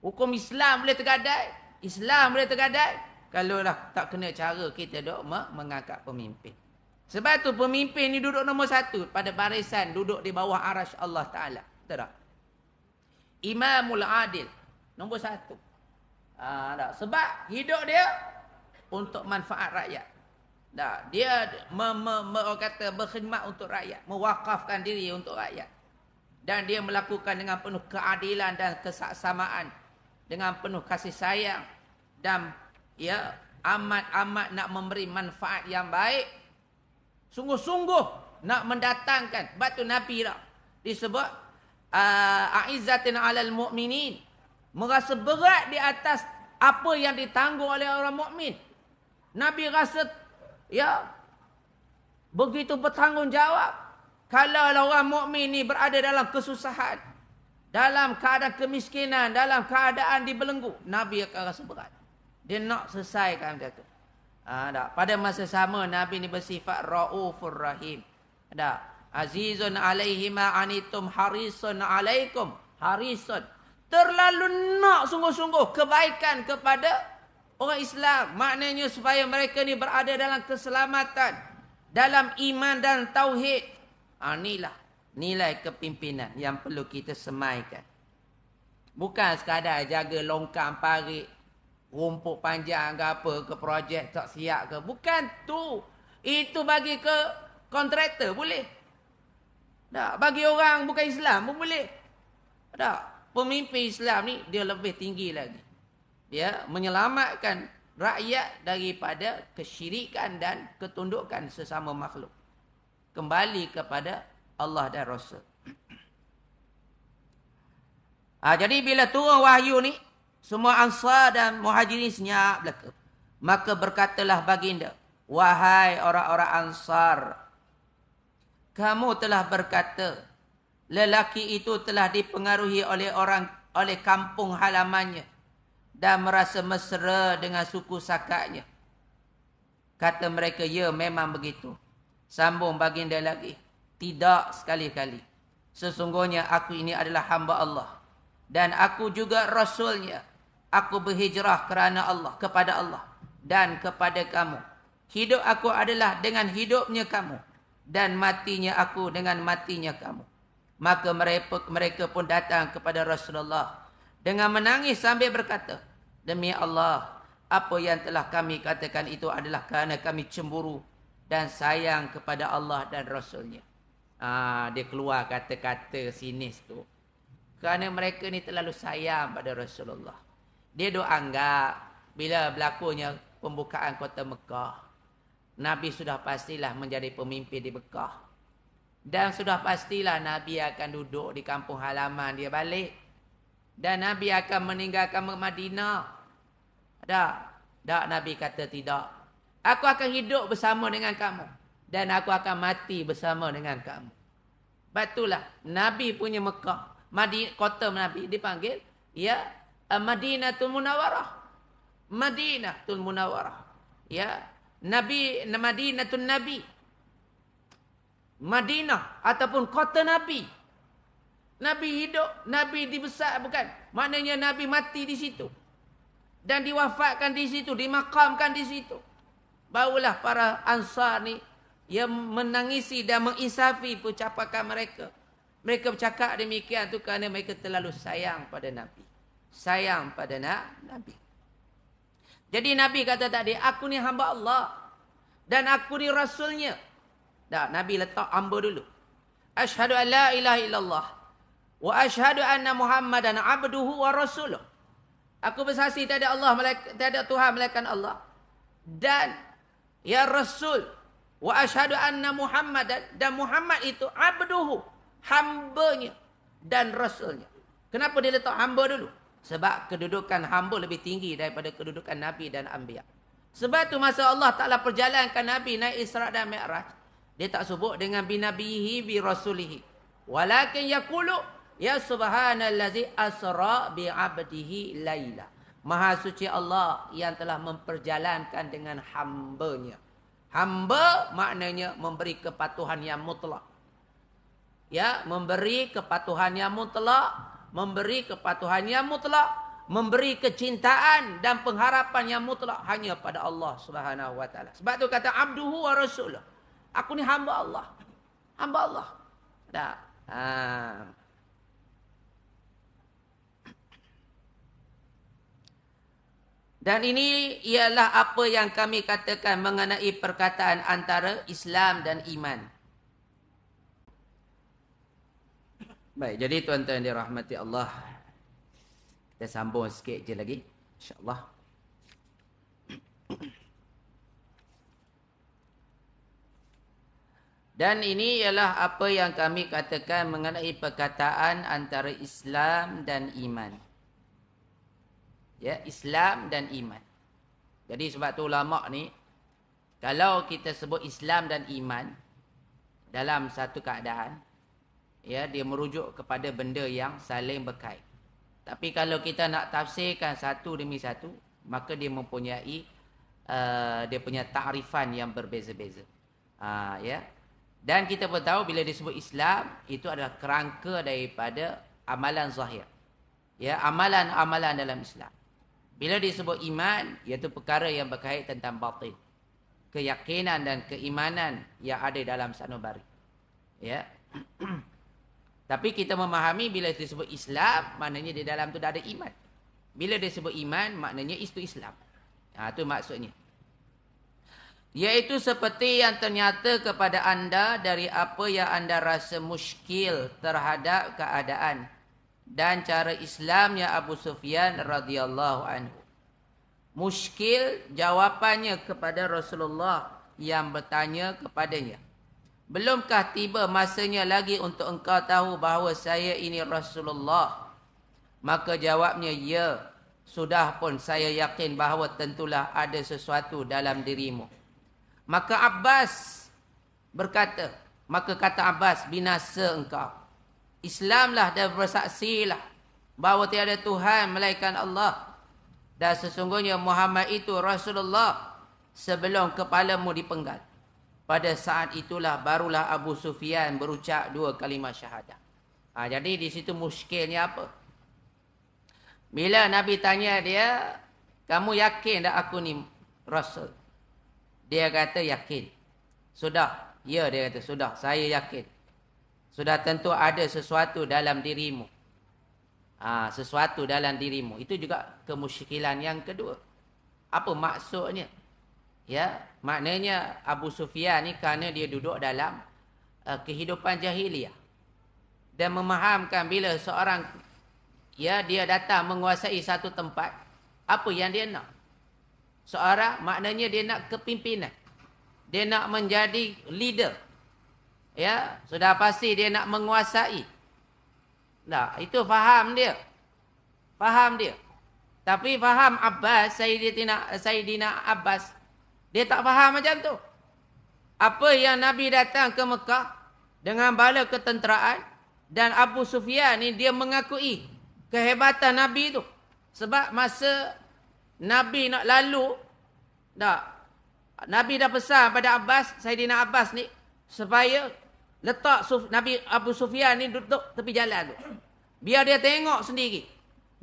Speaker 1: Hukum Islam boleh tergadai, Islam boleh tergadai. Kalau lah tak kena cara kita dok mengangkat pemimpin. Sebab tu pemimpin ni duduk nombor satu pada barisan duduk di bawah aras Allah Ta'ala. Betul tak? Imamul Adil. Nombor satu. Ha, tak. Sebab hidup dia untuk manfaat rakyat. Tak. Dia me, me, me, kata berkhidmat untuk rakyat. Mewakafkan diri untuk rakyat. Dan dia melakukan dengan penuh keadilan dan kesaksamaan. Dengan penuh kasih sayang. Dan ya amat-amat nak memberi manfaat yang baik sungguh-sungguh nak mendatangkan batu nabi lah. Disebut uh, aizzatin alal mu'minin. Merasa berat di atas apa yang ditanggung oleh orang mukmin. Nabi rasa ya begitu bertanggungjawab kalau orang mukmin ni berada dalam kesusahan, dalam keadaan kemiskinan, dalam keadaan dibelenggu, Nabi akan rasa berat. Dia nak selesaikan dia tu. Ada. Ha, Pada masa sama Nabi ni bersifat raufur rahim. Ada. Azizun alaihi ma anitum harisun alaikum. Harisun. Terlalu nak sungguh-sungguh kebaikan kepada orang Islam. Maknanya supaya mereka ni berada dalam keselamatan. Dalam iman dan tauhid. Ha, inilah nilai kepimpinan yang perlu kita semaikan. Bukan sekadar jaga longkang parik rumput panjang ke apa ke projek tak siap ke bukan tu itu bagi ke kontraktor boleh tak bagi orang bukan Islam pun boleh tak pemimpin Islam ni dia lebih tinggi lagi dia menyelamatkan rakyat daripada kesyirikan dan ketundukan sesama makhluk kembali kepada Allah dan Rasul ha, jadi bila turun wahyu ni semua ansar dan muhajirin senyap belaka. Maka berkatalah baginda, wahai orang-orang ansar, kamu telah berkata, lelaki itu telah dipengaruhi oleh orang oleh kampung halamannya dan merasa mesra dengan suku sakatnya. Kata mereka, ya memang begitu. Sambung baginda lagi. Tidak sekali-kali. Sesungguhnya aku ini adalah hamba Allah. Dan aku juga Rasulnya aku berhijrah kerana Allah kepada Allah dan kepada kamu hidup aku adalah dengan hidupnya kamu dan matinya aku dengan matinya kamu maka mereka pun datang kepada Rasulullah dengan menangis sambil berkata demi Allah apa yang telah kami katakan itu adalah kerana kami cemburu dan sayang kepada Allah dan Rasulnya. Ah, dia keluar kata-kata sinis tu. Kerana mereka ni terlalu sayang pada Rasulullah. Dia duk anggap bila berlakunya pembukaan kota Mekah, Nabi sudah pastilah menjadi pemimpin di Mekah. Dan sudah pastilah Nabi akan duduk di kampung halaman dia balik. Dan Nabi akan meninggalkan Madinah. Tak. Tak Nabi kata tidak. Aku akan hidup bersama dengan kamu. Dan aku akan mati bersama dengan kamu. Sebab itulah Nabi punya Mekah. Madi, kota Nabi dipanggil. Ya Eh, Madinatul Munawarah. Madinatul Munawarah. Ya. Nabi Madinatul Nabi. Madinah ataupun kota Nabi. Nabi hidup, Nabi dibesar bukan? Maknanya Nabi mati di situ. Dan diwafatkan di situ, dimakamkan di situ. Barulah para ansar ni yang menangisi dan mengisafi, percapakan mereka. Mereka bercakap demikian tu kerana mereka terlalu sayang pada Nabi sayang pada nak Nabi. Jadi Nabi kata tadi, aku ni hamba Allah dan aku ni rasulnya. Dah Nabi letak hamba dulu. Ashhadu an la ilaha illallah wa ashhadu anna Muhammadan abduhu wa rasuluh. Aku bersaksi tiada Allah tiada Tuhan melainkan Allah dan ya rasul wa ashhadu anna Muhammadan dan Muhammad itu abduhu hambanya dan rasulnya. Kenapa dia letak hamba dulu? Sebab kedudukan hamba lebih tinggi daripada kedudukan Nabi dan Ambiya. Sebab tu masa Allah Ta'ala perjalankan Nabi naik Isra' dan Mi'raj. Dia tak sebut dengan binabihi bi rasulihi. Walakin yakulu ya subhanallazi asra bi abdihi layla. Maha suci Allah yang telah memperjalankan dengan hambanya. Hamba maknanya memberi kepatuhan yang mutlak. Ya, memberi kepatuhan yang mutlak memberi kepatuhan yang mutlak, memberi kecintaan dan pengharapan yang mutlak hanya pada Allah Subhanahu wa taala. Sebab tu kata abduhu wa rasuluh. Aku ni hamba Allah. Hamba Allah. Tak. Ha. Dan ini ialah apa yang kami katakan mengenai perkataan antara Islam dan iman. Baik, jadi tuan-tuan yang dirahmati Allah Kita sambung sikit je lagi InsyaAllah Dan ini ialah apa yang kami katakan mengenai perkataan antara Islam dan iman. Ya, Islam dan iman. Jadi sebab tu ulama ni kalau kita sebut Islam dan iman dalam satu keadaan, ya dia merujuk kepada benda yang saling berkait tapi kalau kita nak tafsirkan satu demi satu maka dia mempunyai uh, dia punya takrifan yang berbeza-beza uh, ya dan kita pun tahu bila disebut Islam itu adalah kerangka daripada amalan zahir ya amalan-amalan dalam Islam bila disebut iman iaitu perkara yang berkait tentang batin keyakinan dan keimanan yang ada dalam sanubari ya Tapi kita memahami bila disebut Islam, maknanya di dalam tu dah ada iman. Bila disebut iman, maknanya itu Islam. Ha, itu maksudnya. Iaitu seperti yang ternyata kepada anda dari apa yang anda rasa muskil terhadap keadaan dan cara Islamnya Abu Sufyan radhiyallahu anhu. Muskil jawapannya kepada Rasulullah yang bertanya kepadanya. Belumkah tiba masanya lagi untuk engkau tahu bahawa saya ini Rasulullah? Maka jawabnya, ya, sudah pun saya yakin bahawa tentulah ada sesuatu dalam dirimu. Maka Abbas berkata, maka kata Abbas, binasa engkau. Islamlah dan bersaksilah bahawa tiada Tuhan melainkan Allah. Dan sesungguhnya Muhammad itu Rasulullah sebelum kepalamu dipenggal. Pada saat itulah barulah Abu Sufyan berucap dua kalimah syahadah. Ha, jadi di situ muskilnya apa? Bila Nabi tanya dia, kamu yakin tak aku ni Rasul? Dia kata yakin. Sudah. Ya dia kata sudah. Saya yakin. Sudah tentu ada sesuatu dalam dirimu. Ha, sesuatu dalam dirimu. Itu juga kemuskilan yang kedua. Apa maksudnya? Maksudnya. Ya, maknanya Abu Sufyan ni kerana dia duduk dalam uh, kehidupan jahiliah dan memahamkan bila seorang ya dia datang menguasai satu tempat, apa yang dia nak? Seorang maknanya dia nak kepimpinan. Dia nak menjadi leader. Ya, sudah pasti dia nak menguasai. Nah, itu faham dia. Faham dia. Tapi faham Abbas Sayyidina Sayyidina Abbas dia tak faham macam tu. Apa yang Nabi datang ke Mekah dengan bala ketenteraan dan Abu Sufyan ni dia mengakui kehebatan Nabi tu. Sebab masa Nabi nak lalu dah Nabi dah pesan pada Abbas, Saidina Abbas ni supaya letak Suf, Nabi Abu Sufyan ni duduk tepi jalan tu. Biar dia tengok sendiri.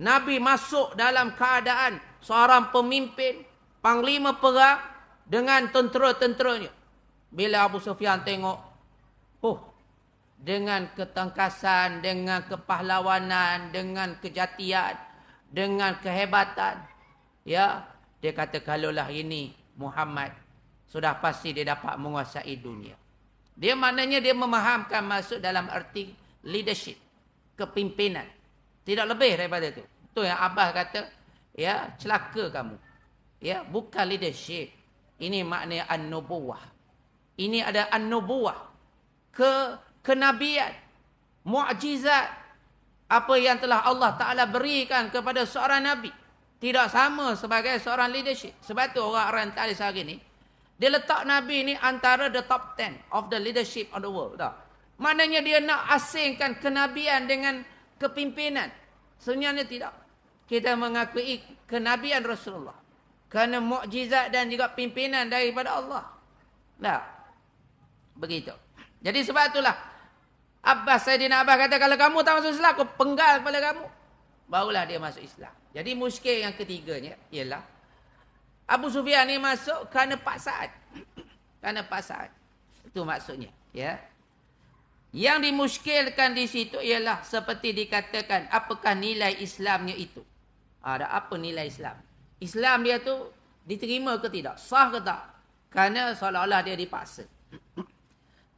Speaker 1: Nabi masuk dalam keadaan seorang pemimpin, panglima perang dengan tentera-tenteranya. Bila Abu Sufyan tengok, huh, oh, dengan ketangkasan, dengan kepahlawanan, dengan kejatian, dengan kehebatan, ya, dia kata kalaulah ini Muhammad sudah pasti dia dapat menguasai dunia. Dia maknanya dia memahamkan masuk dalam arti leadership, kepimpinan. Tidak lebih daripada itu. Tu yang Abah kata, ya, celaka kamu. Ya, bukan leadership. Ini makna an nubuah Ini ada an nubuah Ke kenabian. Mu'jizat. Apa yang telah Allah Ta'ala berikan kepada seorang Nabi. Tidak sama sebagai seorang leadership. Sebab itu orang orientalis hari ini. Dia letak Nabi ini antara the top ten of the leadership of the world. Tak? Maknanya dia nak asingkan kenabian dengan kepimpinan. Sebenarnya tidak. Kita mengakui kenabian Rasulullah. Kerana mukjizat dan juga pimpinan daripada Allah. Tak? Begitu. Jadi sebab itulah. Abbas, Sayyidina Abbas kata, kalau kamu tak masuk Islam, aku penggal kepala kamu. Barulah dia masuk Islam. Jadi muskil yang ketiganya ialah. Abu Sufyan ni masuk kerana paksaan. kerana paksaan. Itu maksudnya. Ya. Yang dimuskilkan di situ ialah seperti dikatakan apakah nilai Islamnya itu. Ada apa nilai Islam? Islam dia tu diterima ke tidak? Sah ke tak? Kerana seolah-olah dia dipaksa.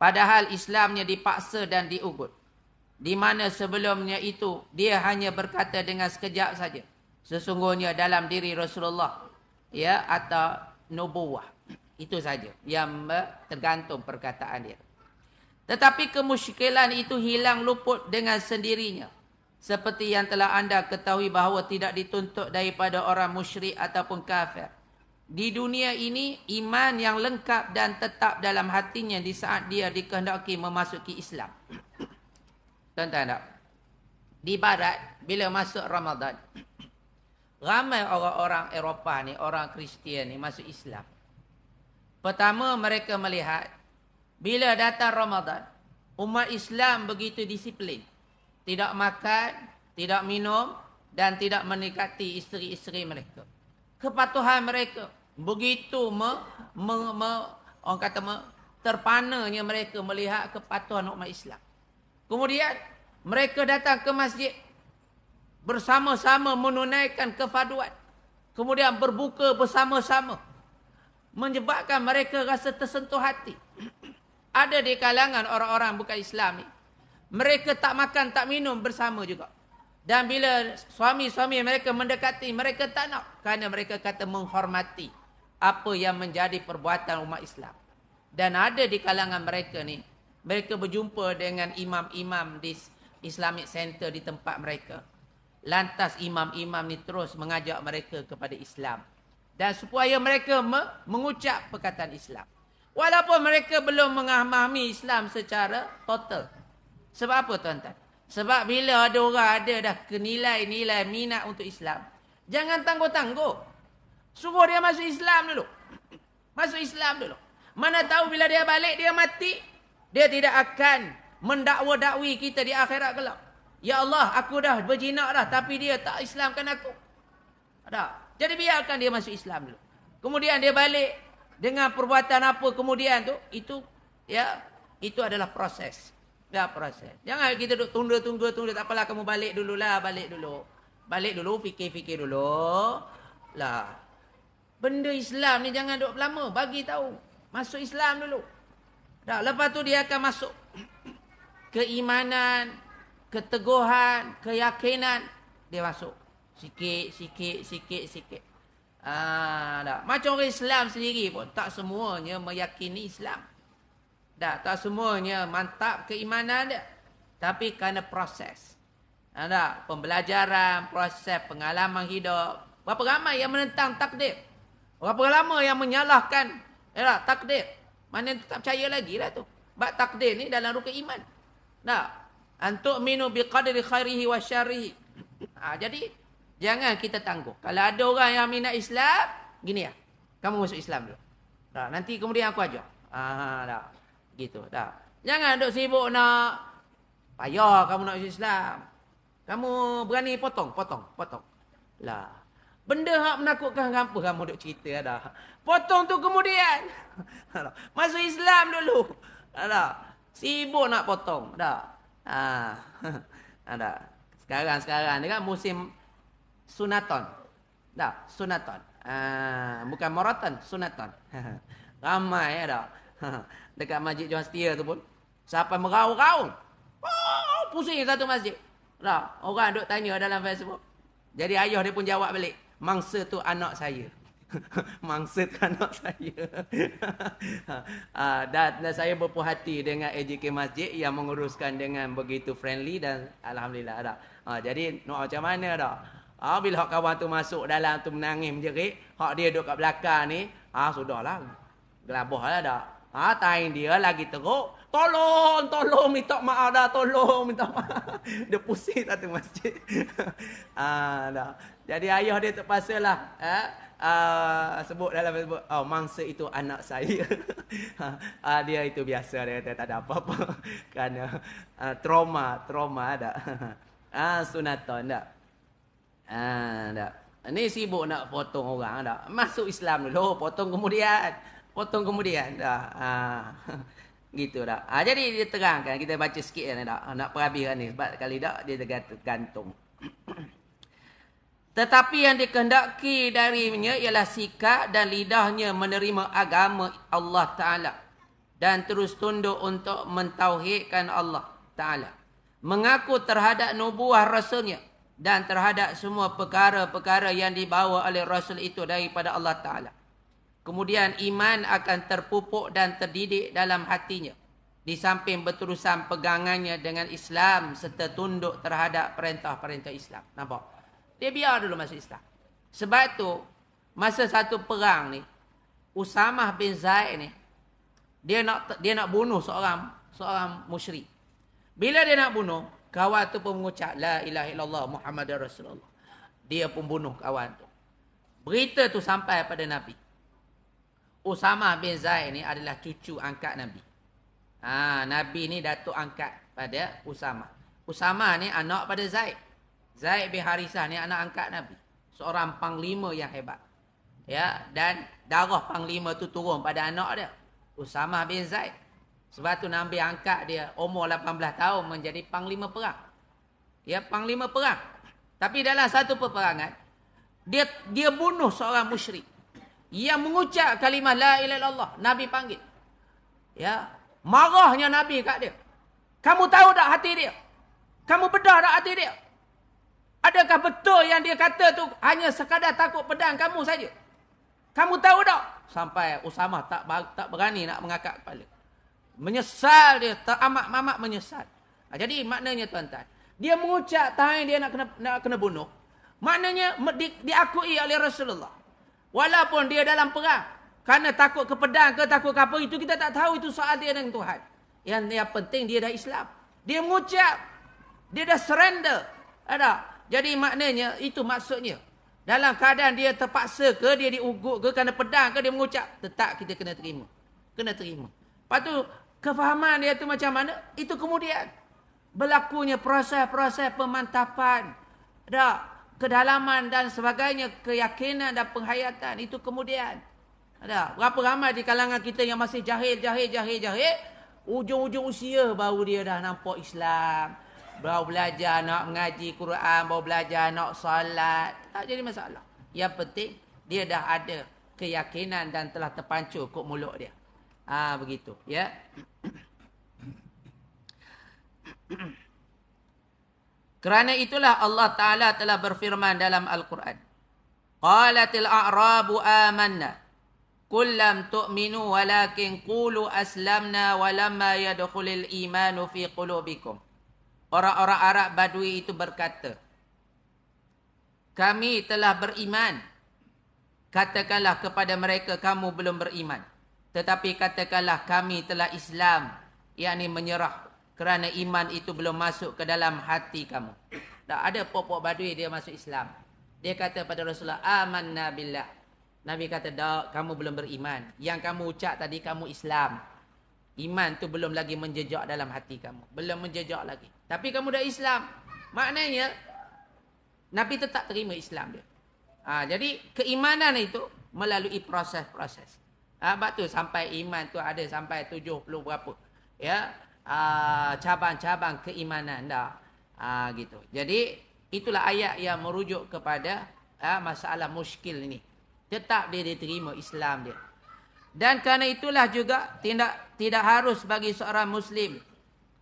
Speaker 1: Padahal Islamnya dipaksa dan diugut. Di mana sebelumnya itu dia hanya berkata dengan sekejap saja. Sesungguhnya dalam diri Rasulullah ya atau nubuwah. Itu saja yang tergantung perkataan dia. Tetapi kemusykilan itu hilang luput dengan sendirinya. Seperti yang telah anda ketahui bahawa tidak dituntut daripada orang musyrik ataupun kafir. Di dunia ini, iman yang lengkap dan tetap dalam hatinya di saat dia dikehendaki memasuki Islam. Tentang tak? Di barat, bila masuk Ramadan, ramai orang-orang Eropah ni, orang Kristian ni masuk Islam. Pertama, mereka melihat, bila datang Ramadan, umat Islam begitu disiplin tidak makan, tidak minum dan tidak menikati isteri-isteri mereka. Kepatuhan mereka begitu me, me, me orang kata me, terpananya mereka melihat kepatuhan umat Islam. Kemudian mereka datang ke masjid bersama-sama menunaikan kefaduan. Kemudian berbuka bersama-sama menyebabkan mereka rasa tersentuh hati. Ada di kalangan orang-orang bukan Islam ini mereka tak makan tak minum bersama juga dan bila suami-suami mereka mendekati mereka tak nak kerana mereka kata menghormati apa yang menjadi perbuatan umat Islam dan ada di kalangan mereka ni mereka berjumpa dengan imam-imam di Islamic Center di tempat mereka lantas imam-imam ni terus mengajak mereka kepada Islam dan supaya mereka mengucap perkataan Islam walaupun mereka belum mengahami Islam secara total sebab apa tuan-tuan? Sebab bila ada orang ada dah kenilai-nilai minat untuk Islam. Jangan tangguh-tangguh. Suruh dia masuk Islam dulu. Masuk Islam dulu. Mana tahu bila dia balik, dia mati. Dia tidak akan mendakwa-dakwi kita di akhirat kelak. Ya Allah, aku dah berjinak dah tapi dia tak Islamkan aku. Ada. Jadi biarkan dia masuk Islam dulu. Kemudian dia balik dengan perbuatan apa kemudian tu? Itu ya, itu adalah proses. Dah proses. Jangan kita duduk tunda, tunda, tunda. Tak apalah kamu balik dulu lah, Balik dulu. Balik dulu, fikir, fikir dulu. Lah. Benda Islam ni jangan duduk lama. Bagi tahu. Masuk Islam dulu. Dah. Lepas tu dia akan masuk. Keimanan. Keteguhan. Keyakinan. Dia masuk. Sikit, sikit, sikit, sikit. Ah, dah. Macam orang Islam sendiri pun. Tak semuanya meyakini Islam. Tak, tak semuanya mantap keimanan dia. Tapi kerana proses. Ada ha, pembelajaran, proses pengalaman hidup. Berapa ramai yang menentang takdir? Berapa lama yang menyalahkan ya, takdir? Mana yang tak percaya lagi lah tu. Sebab takdir ni dalam rukun iman. Tak? Antuk minu biqadri khairihi wa syarihi. Ha, jadi, jangan kita tangguh. Kalau ada orang yang minat Islam, gini ya. Kamu masuk Islam dulu. Tak, nanti kemudian aku ajar. Ha, tak. Gitu. Tak. Jangan duk sibuk nak payah kamu nak Islam. Kamu berani potong, potong, potong. Lah. Benda hak menakutkan kenapa kamu duk cerita dah. Potong tu kemudian. Masuk Islam dulu. Alah. Sibuk nak potong. Dah. Ha. Ada. Sekarang-sekarang ni kan musim sunaton. Dah, sunaton. Ha. bukan maraton, sunaton. Ramai ada. dekat masjid John Setia tu pun sampai meraung-raung. Oh, pusing satu masjid. Lah, orang duk tanya dalam Facebook. Jadi ayah dia pun jawab balik, mangsa tu anak saya. mangsa tu anak saya. ha, dan, dan saya berpuas hati dengan AJK Masjid yang menguruskan dengan begitu friendly dan alhamdulillah ada. Ha, ah, jadi nak macam mana dah? Ha, bila hak kawan tu masuk dalam tu menangis menjerit, hak dia duduk kat belakang ni, ah sudahlah. Gelabah lah dah. Ha, time dia lagi teruk. Tolong, tolong minta maaf dah. Tolong minta maaf. dia pusing satu masjid. ha, dah. Jadi ayah dia terpaksa lah. Eh? Ha, sebut dalam sebut. Oh, mangsa itu anak saya. ha, ah, dia itu biasa. Dia kata tak ada apa-apa. Kerana ha, trauma. Trauma ada. ha, sunatan tak? Ha, tak. Ini sibuk nak potong orang tak? Masuk Islam dulu. Potong kemudian potong kemudian dah ha gitu dah ha, jadi dia terangkan kita baca sikit kan dah nak perhabiskan ni sebab kali dah dia tergantung tetapi yang dikehendaki darinya ialah sikap dan lidahnya menerima agama Allah taala dan terus tunduk untuk mentauhidkan Allah taala mengaku terhadap nubuah rasulnya dan terhadap semua perkara-perkara yang dibawa oleh rasul itu daripada Allah taala Kemudian iman akan terpupuk dan terdidik dalam hatinya di samping berterusan pegangannya dengan Islam serta tunduk terhadap perintah-perintah Islam. Nampak? Dia biar dulu masuk Islam. Sebab itu masa satu perang ni Usamah bin Zaid ni dia nak dia nak bunuh seorang seorang musyrik. Bila dia nak bunuh, kawan tu pun mengucap la ilaha illallah Muhammadar Rasulullah. Dia pun bunuh kawan tu. Berita tu sampai pada Nabi. Usama bin Zaid ni adalah cucu angkat Nabi. Ha, Nabi ni datuk angkat pada Usama. Usama ni anak pada Zaid. Zaid bin Harisah ni anak angkat Nabi. Seorang panglima yang hebat. Ya, dan darah panglima tu turun pada anak dia. Usama bin Zaid. Sebab tu Nabi angkat dia umur 18 tahun menjadi panglima perang. Ya, panglima perang. Tapi dalam satu peperangan, dia dia bunuh seorang musyrik yang mengucap kalimah la ilaha illallah nabi panggil ya marahnya nabi kat dia kamu tahu tak hati dia kamu bedah tak hati dia adakah betul yang dia kata tu hanya sekadar takut pedang kamu saja kamu tahu tak sampai usama tak tak berani nak mengakak kepala menyesal dia teramat mamak menyesal ah, jadi maknanya tuan-tuan dia mengucap tangan dia nak kena nak kena bunuh maknanya diakui oleh Rasulullah Walaupun dia dalam perang. Kerana takut ke pedang ke takut ke apa. Itu kita tak tahu. Itu soal dia dengan Tuhan. Yang, yang penting dia dah Islam. Dia mengucap. Dia dah surrender. Ada. Jadi maknanya itu maksudnya. Dalam keadaan dia terpaksa ke dia diugut ke kerana pedang ke dia mengucap. Tetap kita kena terima. Kena terima. Lepas tu kefahaman dia tu macam mana. Itu kemudian. Berlakunya proses-proses pemantapan. Dah kedalaman dan sebagainya keyakinan dan penghayatan itu kemudian ada berapa ramai di kalangan kita yang masih jahil jahil jahil jahil ujung-ujung usia baru dia dah nampak Islam baru belajar nak mengaji Quran baru belajar nak solat tak jadi masalah yang penting dia dah ada keyakinan dan telah terpancur kok mulut dia ah ha, begitu ya yeah. Kerana itulah Allah Ta'ala telah berfirman dalam Al-Quran. Qalatil a'rabu amanna. Kullam tu'minu walakin qulu aslamna walamma yadukhulil imanu fi qulubikum. Orang-orang Arab badui itu berkata. Kami telah beriman. Katakanlah kepada mereka kamu belum beriman. Tetapi katakanlah kami telah Islam. Ia ini menyerah kerana iman itu belum masuk ke dalam hati kamu. Tak ada popok badui dia masuk Islam. Dia kata pada Rasulullah, aman nabilah. Nabi kata, dak kamu belum beriman. Yang kamu ucap tadi kamu Islam. Iman tu belum lagi menjejak dalam hati kamu. Belum menjejak lagi. Tapi kamu dah Islam. Maknanya, Nabi tetap terima Islam dia. Ha, jadi, keimanan itu melalui proses-proses. Ha, sebab tu sampai iman tu ada sampai tujuh puluh berapa. Ya, uh, ah, cabang-cabang keimanan dah. Uh, gitu. Jadi itulah ayat yang merujuk kepada uh, masalah muskil ini. Tetap dia diterima Islam dia. Dan kerana itulah juga tidak tidak harus bagi seorang muslim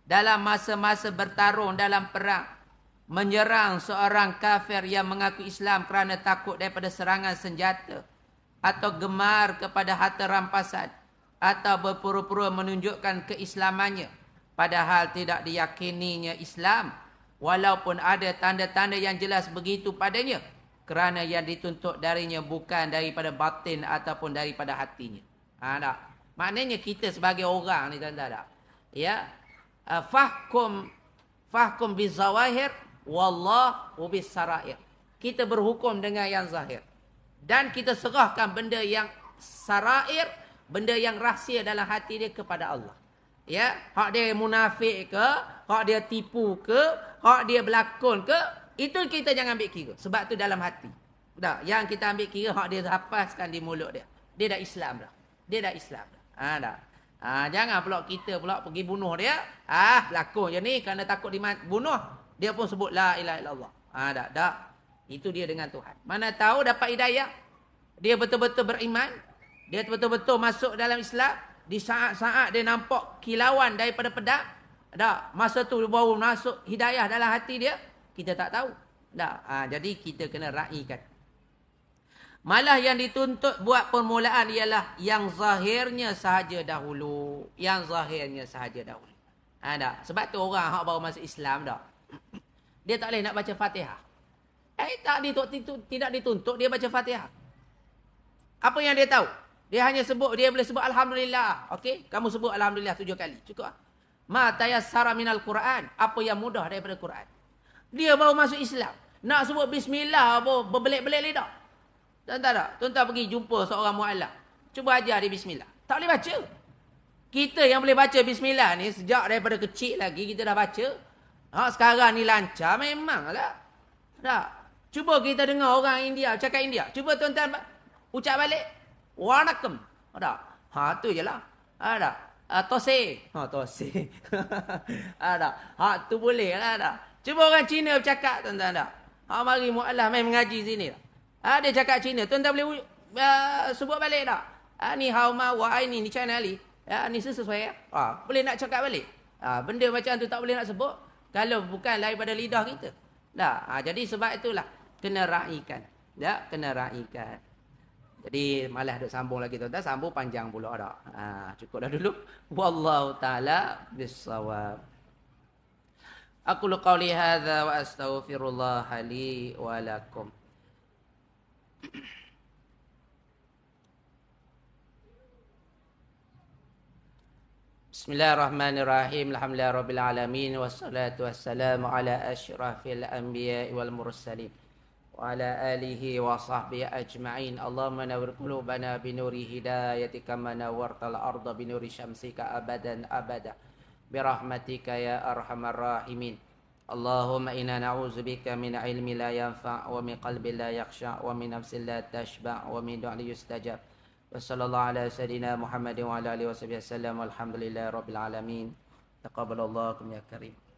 Speaker 1: dalam masa-masa bertarung dalam perang menyerang seorang kafir yang mengaku Islam kerana takut daripada serangan senjata atau gemar kepada harta rampasan atau berpura-pura menunjukkan keislamannya padahal tidak diyakininya Islam walaupun ada tanda-tanda yang jelas begitu padanya kerana yang dituntut darinya bukan daripada batin ataupun daripada hatinya. Ha tak? Maknanya kita sebagai orang ni tanda. tak? Ya. Ha, fahkum fahkum bi zawahir wallah ubis sarair. Kita berhukum dengan yang zahir. Dan kita serahkan benda yang sarair, benda yang rahsia dalam hati dia kepada Allah ya hak dia munafik ke hak dia tipu ke hak dia berlakon ke itu kita jangan ambil kira sebab tu dalam hati dah yang kita ambil kira hak dia hapaskan di mulut dia dia dah Islam dah dia dah Islam dah ha dah ha, jangan pula kita pula pergi bunuh dia ah berlakon je ni kerana takut dibunuh dia pun sebut la ilaha illallah ha dah dah itu dia dengan Tuhan mana tahu dapat hidayah dia betul-betul beriman dia betul-betul masuk dalam Islam di saat-saat dia nampak kilauan daripada pedang. Tak. Masa tu baru masuk hidayah dalam hati dia. Kita tak tahu. Tak. Ha, jadi kita kena raihkan. Malah yang dituntut buat permulaan ialah yang zahirnya sahaja dahulu. Yang zahirnya sahaja dahulu. Ha, tak. Sebab tu orang yang baru masuk Islam tak. Dia tak boleh nak baca fatihah. Eh tak dituntut, tidak dituntut dia baca fatihah. Apa yang dia tahu? Dia hanya sebut, dia boleh sebut Alhamdulillah. Okey, kamu sebut Alhamdulillah tujuh kali. Cukup lah. Ma tayassara minal Quran. Apa yang mudah daripada Quran. Dia baru masuk Islam. Nak sebut Bismillah apa, berbelik-belik lidah. Tuan-tuan tak? Tuan-tuan pergi jumpa seorang mu'alam. Cuba ajar dia Bismillah. Tak boleh baca. Kita yang boleh baca Bismillah ni, sejak daripada kecil lagi kita dah baca. Ha, sekarang ni lancar memang lah. Tak? Cuba kita dengar orang India, cakap India. Cuba tuan-tuan ucap balik. Wanakum. Ada. Ha tu jelah. Ada. Tose. Ha tose. Ada. Ha tu boleh lah ada. Cuba orang Cina bercakap tuan-tuan ada. Ha mari muallah main mengaji sini. Ha dia cakap Cina. Tuan-tuan boleh uh, sebut balik tak? Ha ni how ma wa ni ni China Ali. Ya ni sesuai. Ha boleh nak cakap balik. Ha benda macam tu tak boleh nak sebut kalau bukan lain pada lidah kita. Dah. Ha jadi sebab itulah kena raikan. Ya kena raikan. Jadi malah duk sambung lagi tuan-tuan, sambung panjang pula dah. Ha, cukup dah dulu. Wallahu taala bisawab. Aku qawli hadza wa astaghfirullah li wa lakum. Bismillahirrahmanirrahim. Alhamdulillah rabbil alamin wassalatu wassalamu ala asyrafil anbiya wal mursalin. وعلى آله وصحبه أجمعين اللهم نور قلوبنا بنور هدايتك كما نورت الأرض بنور شمسك أبدا أبدا برحمتك يا أرحم الراحمين اللهم إنا نعوذ بك من علم لا ينفع ومن قلب لا يخشع ومن نفس لا تشبع ومن دعاء يستجاب وصلى الله على سيدنا محمد وعلى آله وصحبه وسلم والحمد لله رب العالمين تقبل الله يا كريم